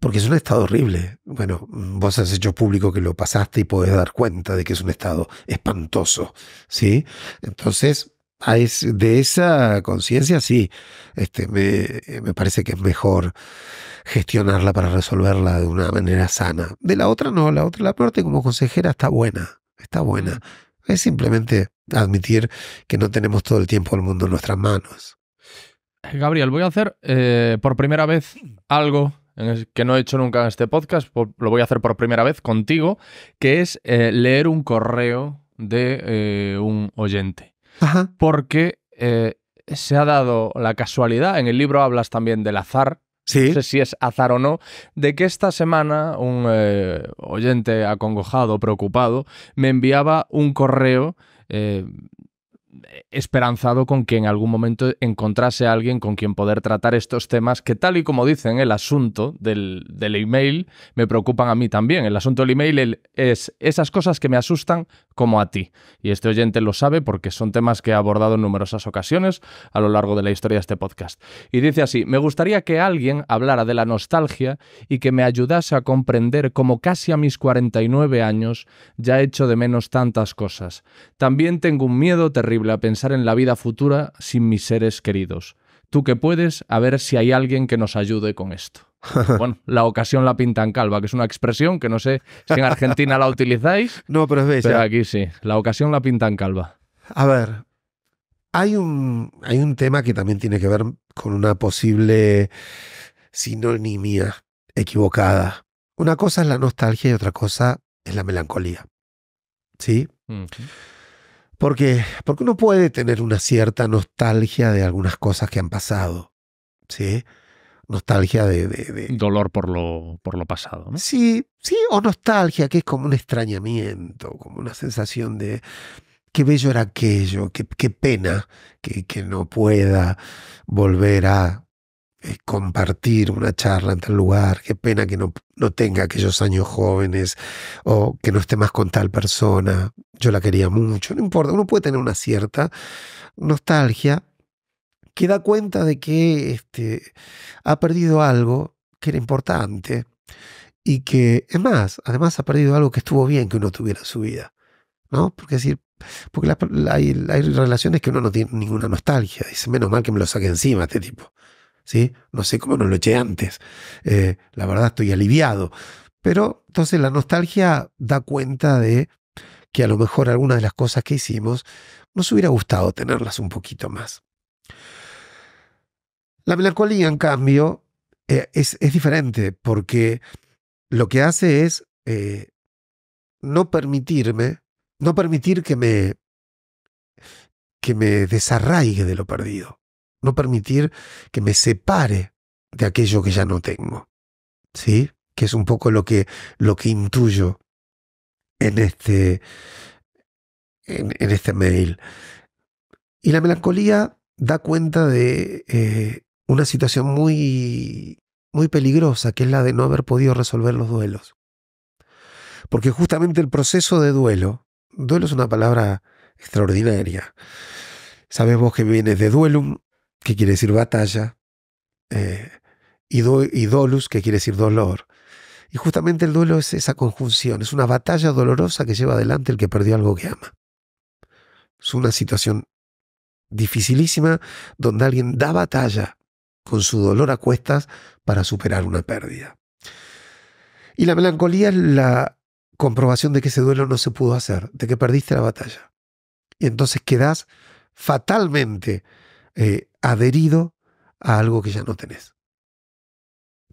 porque es un estado horrible. Bueno, vos has hecho público que lo pasaste y podés dar cuenta de que es un estado espantoso, ¿sí? Entonces, Ah, de esa conciencia, sí, este, eh, me, parece que es mejor gestionarla para resolverla de una manera sana. De la otra no, la otra, la parte como consejera está buena, está buena. Es simplemente admitir que no tenemos todo el tiempo del mundo en nuestras manos. Eh, Gabriel, voy a hacer eh, por primera vez algo que no he hecho nunca en este podcast, lo voy a hacer por primera vez contigo, que es leer un correo de un oyente porque eh, se ha dado la casualidad, en el libro hablas también del azar, no sé si es azar o no, de que esta semana un eh, oyente acongojado, preocupado, me enviaba un correo eh, esperanzado con que en algún momento encontrase a alguien con quien poder tratar estos temas que tal y como dicen el asunto del, email me preocupan a mí también. El asunto del email es esas cosas que me asustan como a ti. Y este oyente lo sabe porque son temas que he abordado en numerosas ocasiones a lo largo de la historia de este podcast. Y dice así, me gustaría que alguien hablara de la nostalgia y que me ayudase a comprender cómo casi a mis 49 años ya he hecho de menos tantas cosas. También tengo un miedo terrible a pensar en la vida futura sin mis seres queridos. Tú que puedes, a ver si hay alguien que nos ayude con esto. bueno, la ocasión la pinta en calva, que es una expresión que no sé si en Argentina la utilizáis. No, pero es bella. aquí sí, la ocasión la en calva. A ver, hay un, hay un tema que también tiene que ver con una posible sinonimia equivocada. Una cosa es la nostalgia y otra cosa es la melancolía. ¿Sí? Porque, uno puede tener una cierta nostalgia de algunas cosas que han pasado. ¿Sí? Nostalgia de. Dolor por lo, por lo pasado. Sí, sí, o nostalgia, que es como un extrañamiento, como una sensación de. Qué bello era aquello, qué, pena que no pueda volver a eh, compartir una charla en tal lugar, qué pena que no, no tenga aquellos años jóvenes o que no esté más con tal persona, yo la quería mucho, no importa, uno puede tener una cierta nostalgia que da cuenta de que este, ha perdido algo que era importante y que, es más, además ha perdido algo que estuvo bien que uno tuviera en su vida, ¿no? Porque decir, porque hay, relaciones que uno no tiene ninguna nostalgia, dice, menos mal que me lo saque encima este tipo. No sé cómo no lo eché antes. Eh, la verdad estoy aliviado. Pero entonces la nostalgia da cuenta de que a lo mejor algunas de las cosas que hicimos nos hubiera gustado tenerlas un poquito más. La melancolía, en cambio, eh, es, diferente porque lo que hace es eh, no permitirme, no permitir que me, que me desarraigue de lo perdido no permitir que me separe de aquello que ya no tengo. ¿Sí? Que es un poco lo que, lo que intuyo en este, en, este mail. Y la melancolía da cuenta de eh, una situación muy, muy peligrosa, que es la de no haber podido resolver los duelos. Porque justamente el proceso de duelo, duelo es una palabra extraordinaria. Sabemos que viene de duelum, que quiere decir batalla, eh, y, dolus, que quiere decir dolor. Y justamente el duelo es esa conjunción, es una batalla dolorosa que lleva adelante el que perdió algo que ama. Es una situación dificilísima donde alguien da batalla con su dolor a cuestas para superar una pérdida. Y la melancolía es la comprobación de que ese duelo no se pudo hacer, de que perdiste la batalla. Y entonces quedas fatalmente eh, adherido a algo que ya no tenés.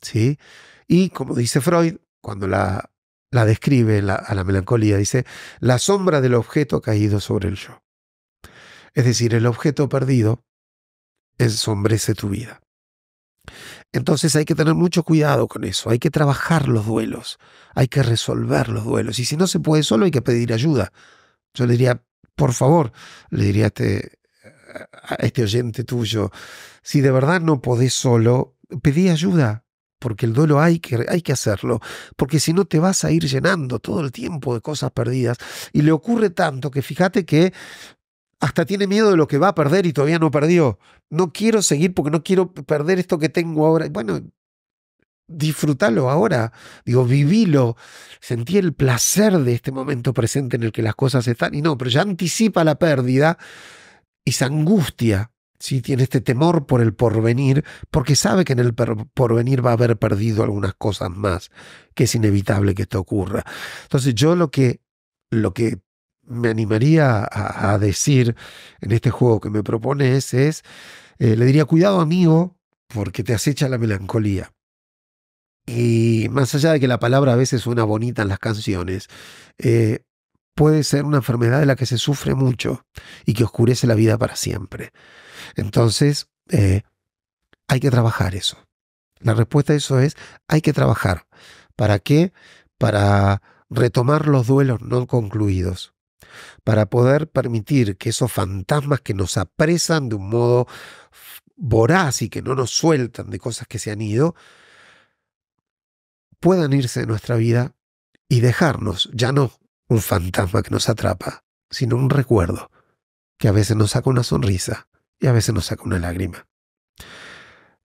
¿Sí? Y como dice Freud, cuando la, describe a la melancolía, dice, la sombra del objeto caído sobre el yo. Es decir, el objeto perdido ensombrece tu vida. Entonces hay que tener mucho cuidado con eso, hay que trabajar los duelos, hay que resolver los duelos. Y si no se puede solo, hay que pedir ayuda. Yo le diría, por favor, le diría a este, a este oyente tuyo, si de verdad no podés solo, pedí ayuda, porque el duelo hay que, hay que hacerlo, porque si no te vas a ir llenando todo el tiempo de cosas perdidas. Y le ocurre tanto que fíjate que hasta tiene miedo de lo que va a perder y todavía no perdió. No quiero seguir porque no quiero perder esto que tengo ahora. Bueno, disfrútalo ahora, digo, vivilo, sentí el placer de este momento presente en el que las cosas están, y no, pero ya anticipa la pérdida y angustia, si tiene este temor por el porvenir, porque sabe que en el porvenir va a haber perdido algunas cosas más, que es inevitable que esto ocurra. Entonces yo lo que, lo que me animaría a, decir en este juego que me propones es, eh, le diría, cuidado amigo, porque te acecha la melancolía. Y más allá de que la palabra a veces suena bonita en las canciones, eh, puede ser una enfermedad de la que se sufre mucho y que oscurece la vida para siempre. Entonces, eh, hay que trabajar eso. La respuesta a eso es, hay que trabajar. ¿Para qué? Para retomar los duelos no concluidos, para poder permitir que esos fantasmas que nos apresan de un modo voraz y que no nos sueltan de cosas que se han ido, puedan irse de nuestra vida y dejarnos, ya no un fantasma que nos atrapa, sino un recuerdo que a veces nos saca una sonrisa y a veces nos saca una lágrima.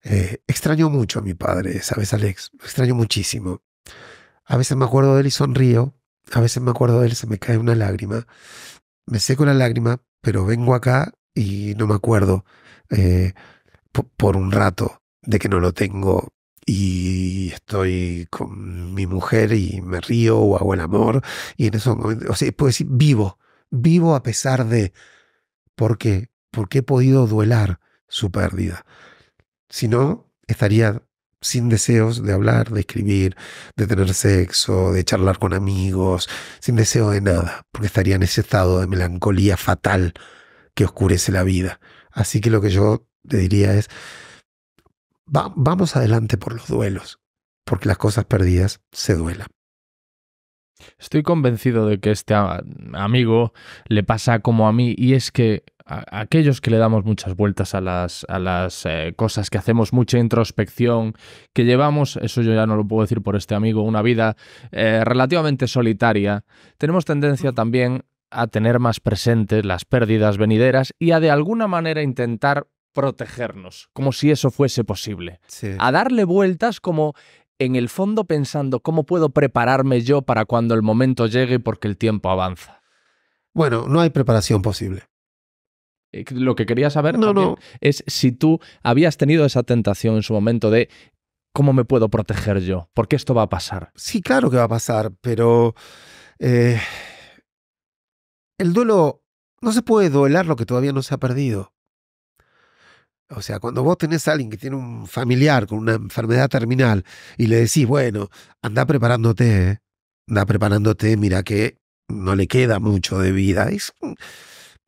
Eh, extraño mucho a mi padre, ¿sabes, Alex? extraño muchísimo. A veces me acuerdo de él y sonrío, a veces me acuerdo de él y se me cae una lágrima. Me seco la lágrima, pero vengo acá y no me acuerdo eh, por un rato de que no lo tengo y estoy con mi mujer y me río o hago el amor y en esos momentos, o sea, puedo decir, vivo, vivo a pesar de, ¿por qué? Porque he podido duelar su pérdida. Si no, estaría sin deseos de hablar, de escribir, de tener sexo, de charlar con amigos, sin deseo de nada, porque estaría en ese estado de melancolía fatal que oscurece la vida. Así que lo que yo te diría es, vamos adelante por los duelos, porque las cosas perdidas se duelan. Estoy convencido de que este amigo le pasa como a mí y es que aquellos que le damos muchas vueltas a las, a las eh, cosas, que hacemos mucha introspección, que llevamos, eso yo ya no lo puedo decir por este amigo, una vida eh, relativamente solitaria, tenemos tendencia también a tener más presentes las pérdidas venideras y a de alguna manera intentar protegernos, como si eso fuese posible. A darle vueltas como en el fondo pensando cómo puedo prepararme yo para cuando el momento llegue porque el tiempo avanza. Bueno, no hay preparación posible. Eh, lo que quería saber no, es si tú habías tenido esa tentación en su momento de cómo me puedo proteger yo, porque esto va a pasar. Sí, claro que va a pasar, pero eh, el duelo no se puede duelar lo que todavía no se ha perdido. O sea, cuando vos tenés a alguien que tiene un familiar con una enfermedad terminal y le decís, bueno, anda preparándote, ¿eh? anda preparándote, mira que no le queda mucho de vida. Es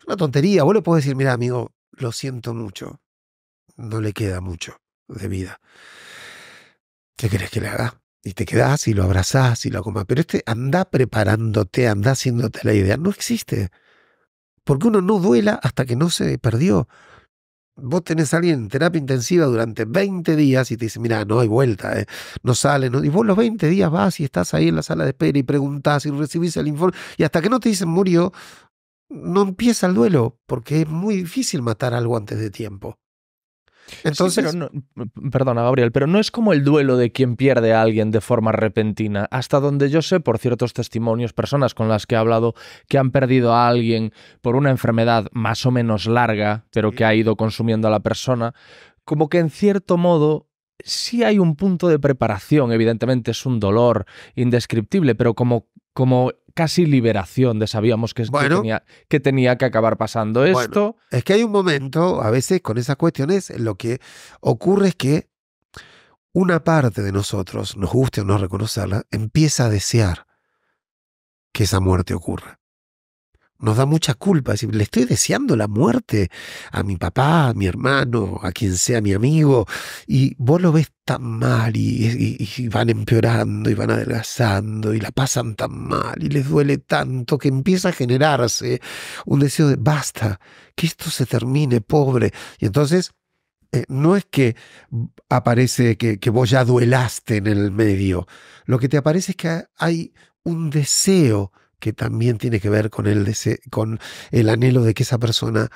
una tontería. Vos le podés decir, mira, amigo, lo siento mucho. No le queda mucho de vida. ¿Qué querés que le haga? Y te quedás y lo abrazás y lo comas. Pero este anda preparándote, anda haciéndote la idea. No existe. Porque uno no duela hasta que no se perdió vos tenés a alguien en terapia intensiva durante 20 días y te dice, mira, no hay vuelta, eh, no sale, y vos los 20 días vas y estás ahí en la sala de espera y preguntás y recibís el informe, y hasta que no te dicen murió, no empieza el duelo, porque es muy difícil matar algo antes de tiempo. Entonces, perdona, Gabriel, pero no es como el duelo de quien pierde a alguien de forma repentina. Hasta donde yo sé, por ciertos testimonios, personas con las que he hablado que han perdido a alguien por una enfermedad más o menos larga, pero que ha ido consumiendo a la persona, como que en cierto modo sí hay un punto de preparación, evidentemente es un dolor indescriptible, pero como, como casi liberación de sabíamos que, tenía, que, acabar pasando esto. Es que hay un momento, a veces con esas cuestiones, lo que ocurre es que una parte de nosotros, nos guste o no reconocerla, empieza a desear que esa muerte ocurra nos da mucha culpa. le estoy deseando la muerte a mi papá, a mi hermano, a quien sea mi amigo, y vos lo ves tan mal y, van empeorando y van adelgazando y la pasan tan mal y les duele tanto que empieza a generarse un deseo de basta, que esto se termine, pobre. Y entonces... Eh, no es que aparece que, que vos ya duelaste en el medio, lo que te aparece es que hay un deseo que también tiene que ver con el, con el anhelo de que esa persona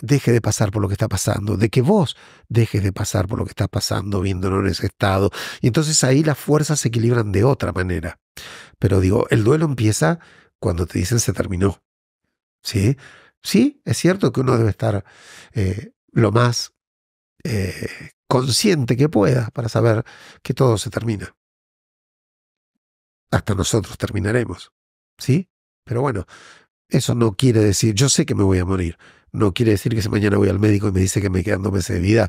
deje de pasar por lo que está pasando, de que vos dejes de pasar por lo que está pasando viéndolo en ese estado. Y entonces ahí las fuerzas se equilibran de otra manera. Pero digo, el duelo empieza cuando te dicen se terminó. ¿Sí? Sí, es cierto que uno debe estar eh, lo más eh, consciente que pueda para saber que todo se termina. Hasta nosotros terminaremos. ¿sí? Pero bueno, eso no quiere decir, yo sé que me voy a morir, no quiere decir que si mañana voy al médico y me dice que me quedan dos meses de vida,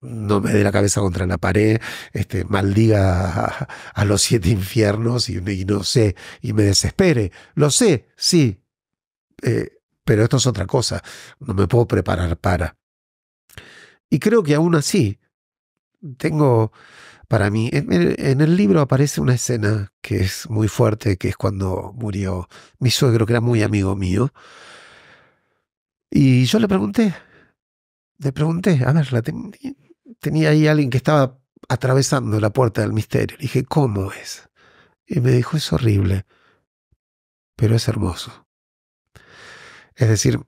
no me dé la cabeza contra la pared, este, maldiga a, los siete infiernos y, no sé, y me desespere. Lo sé, sí, eh, pero esto es otra cosa, no me puedo preparar para. Y creo que aún así, tengo para mí. En, el libro aparece una escena que es muy fuerte, que es cuando murió mi suegro, que era muy amigo mío. Y yo le pregunté, le pregunté, a ver, tenía ahí alguien que estaba atravesando la puerta del misterio. Le dije, ¿cómo es? Y me dijo, es horrible, pero es hermoso. Es decir,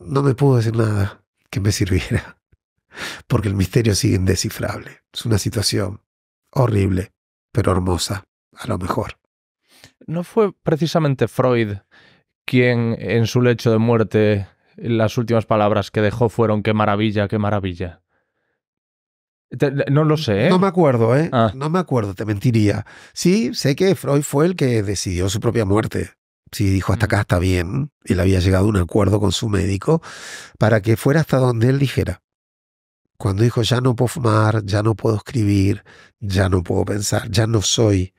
no me pudo decir nada que me sirviera porque el misterio sigue indescifrable. Es una situación horrible, pero hermosa, a lo mejor. ¿No fue precisamente Freud quien en su lecho de muerte las últimas palabras que dejó fueron qué maravilla, qué maravilla? No lo sé. ¿eh? No me acuerdo, ¿eh? Ah. No me acuerdo, te mentiría. Sí, sé que Freud fue el que decidió su propia muerte. Sí, dijo hasta mm. acá está bien. y le había llegado a un acuerdo con su médico para que fuera hasta donde él dijera. Cuando dijo, ya no puedo fumar, ya no puedo escribir, ya no puedo pensar, ya no soy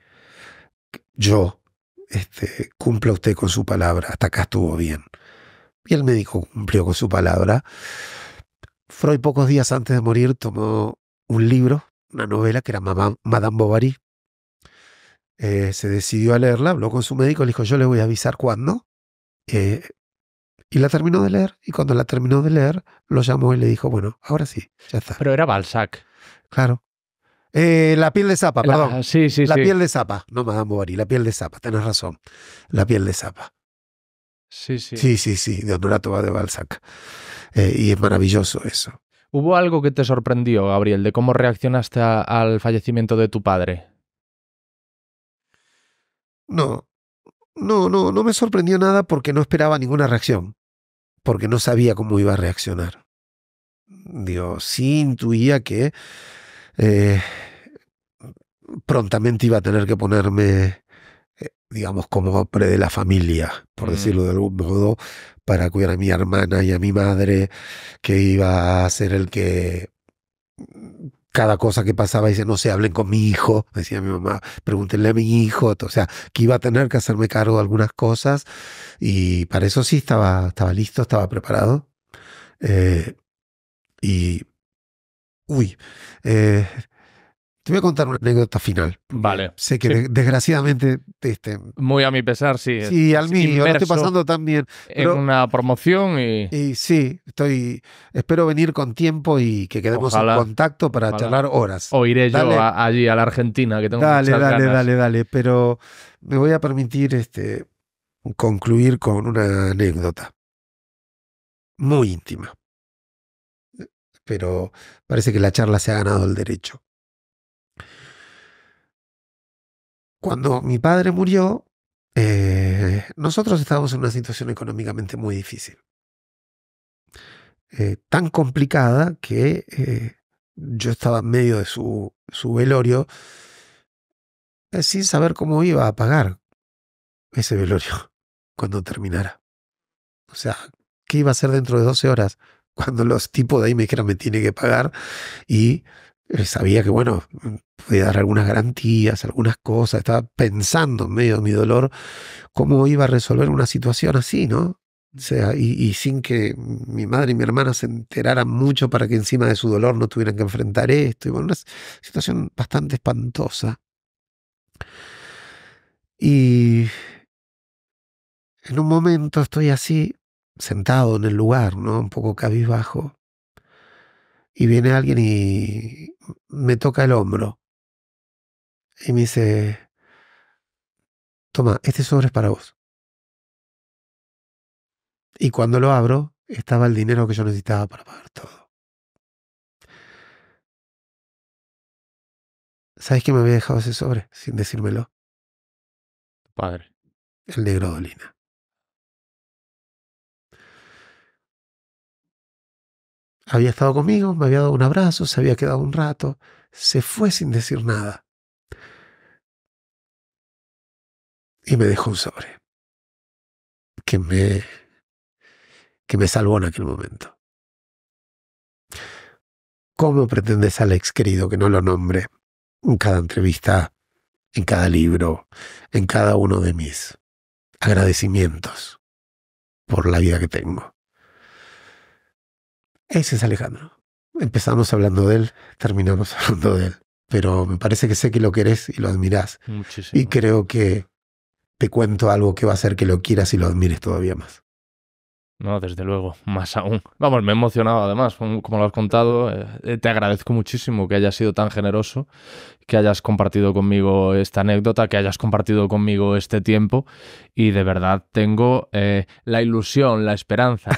yo, este, cumpla usted con su palabra, hasta acá estuvo bien. Y el médico cumplió con su palabra. Freud pocos días antes de morir tomó un libro, una novela que era Madame Bovary. Eh, se decidió a leerla, habló con su médico, le dijo, yo le voy a avisar cuándo. Eh, y la terminó de leer, y cuando la terminó de leer, lo llamó y le dijo, bueno, ahora sí, ya está. Pero era Balzac. Claro. Eh, la piel de zapa, perdón. La, sí, sí, la piel de zapa, no Madame Bovary, la piel de zapa, tenés razón. La piel de zapa. Sí, sí. Sí, sí, sí, de Honorato va de Balzac. Eh, y es maravilloso eso. ¿Hubo algo que te sorprendió, Gabriel, de cómo reaccionaste al fallecimiento de tu padre? No, no, no, no me sorprendió nada porque no esperaba ninguna reacción porque no sabía cómo iba a reaccionar. Digo, sí intuía que eh, prontamente iba a tener que ponerme, eh, digamos, como pre de la familia, por decirlo de algún modo, para cuidar a mi hermana y a mi madre, que iba a ser el que cada cosa que pasaba dice, no sé, hablen con mi hijo, decía mi mamá, pregúntenle a mi hijo, o sea, que iba a tener que hacerme cargo de algunas cosas y para eso sí estaba, estaba listo, estaba preparado. Eh, y, uy, eh, te voy a contar una anécdota final. Vale. Sé que desgraciadamente. Este, Muy a mi pesar, sí. Sí, al mío. lo estoy pasando también. en una promoción y. Y sí, estoy. Espero venir con tiempo y que quedemos en contacto para charlar horas. O iré yo allí a la Argentina, que tengo Dale, muchas dale, dale, dale. Pero me voy a permitir este, concluir con una anécdota. Muy íntima. Pero parece que la charla se ha ganado el derecho. Cuando mi padre murió, eh, nosotros estábamos en una situación económicamente muy difícil. Eh, tan complicada que eh, yo estaba en medio de su, su velorio sin saber cómo iba a pagar ese velorio cuando terminara. O sea, ¿qué iba a hacer dentro de 12 horas? Cuando los tipos de ahí me tienen me tiene que pagar y eh, sabía que, bueno, podía dar algunas garantías, algunas cosas, estaba pensando en medio de mi dolor cómo iba a resolver una situación así, ¿no? O sea, y, sin que mi madre y mi hermana se enteraran mucho para que encima de su dolor no tuvieran que enfrentar esto. una situación bastante espantosa. Y en un momento estoy así, sentado en el lugar, ¿no? Un poco cabizbajo y viene alguien y me toca el hombro. Y me dice, toma, este sobre es para vos. Y cuando lo abro, estaba el dinero que yo necesitaba para pagar todo. ¿Sabes qué me había dejado ese sobre sin decírmelo? padre. El negro Dolina. Había estado conmigo, me había dado un abrazo, se había quedado un rato, se fue sin decir nada. Y me dejó un sobre, que me, que me salvó en aquel momento. ¿Cómo pretendes, Alex, querido, que no lo nombre en cada entrevista, en cada libro, en cada uno de mis agradecimientos por la vida que tengo? Ese es Alejandro. Empezamos hablando de él, terminamos hablando de él. Pero me parece que sé que lo querés y lo admirás. Y creo que te cuento algo que va a hacer que lo quieras y lo admires todavía más. No, desde luego, más aún. Vamos, me he emocionado además, como lo has contado. Eh, te agradezco muchísimo que hayas sido tan generoso, que hayas compartido conmigo esta anécdota, que hayas compartido conmigo este tiempo. Y de verdad tengo eh, la ilusión, la esperanza,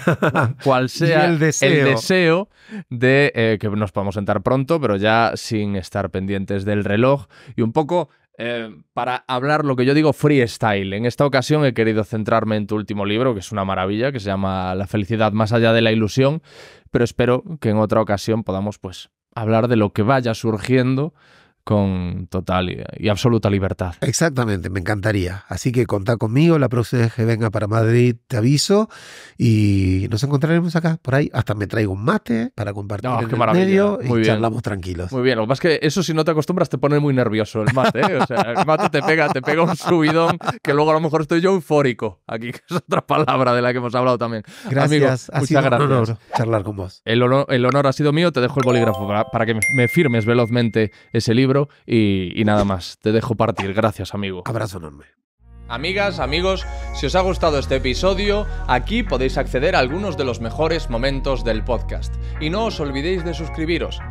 cual sea el deseo. el deseo, de eh, que nos podamos sentar pronto, pero ya sin estar pendientes del reloj y un poco eh, para hablar lo que yo digo freestyle. En esta ocasión he querido centrarme en tu último libro, que es una maravilla, que se llama La felicidad más allá de la ilusión, pero espero que en otra ocasión podamos pues hablar de lo que vaya surgiendo con total y, absoluta libertad. Exactamente, me encantaría. Así que contá conmigo, la próxima vez que venga para Madrid te aviso y nos encontraremos acá, por ahí. Hasta me traigo un mate para compartir en medio y charlamos tranquilos. Muy bien, lo que que eso si no te acostumbras te pone muy nervioso el mate. ¿eh? el mate te pega, te pega un subidón que luego a lo mejor estoy yo eufórico. Aquí que es otra palabra de la que hemos hablado también. Gracias, ha muchas sido gracias. Un honor charlar con vos. El honor, ha sido mío, te dejo el bolígrafo para que me firmes velozmente ese libro y, y nada más. Te dejo partir. Gracias, amigo. Abrazo enorme. Amigas, amigos, si os ha gustado este episodio, aquí podéis acceder a algunos de los mejores momentos del podcast. Y no os olvidéis de suscribiros.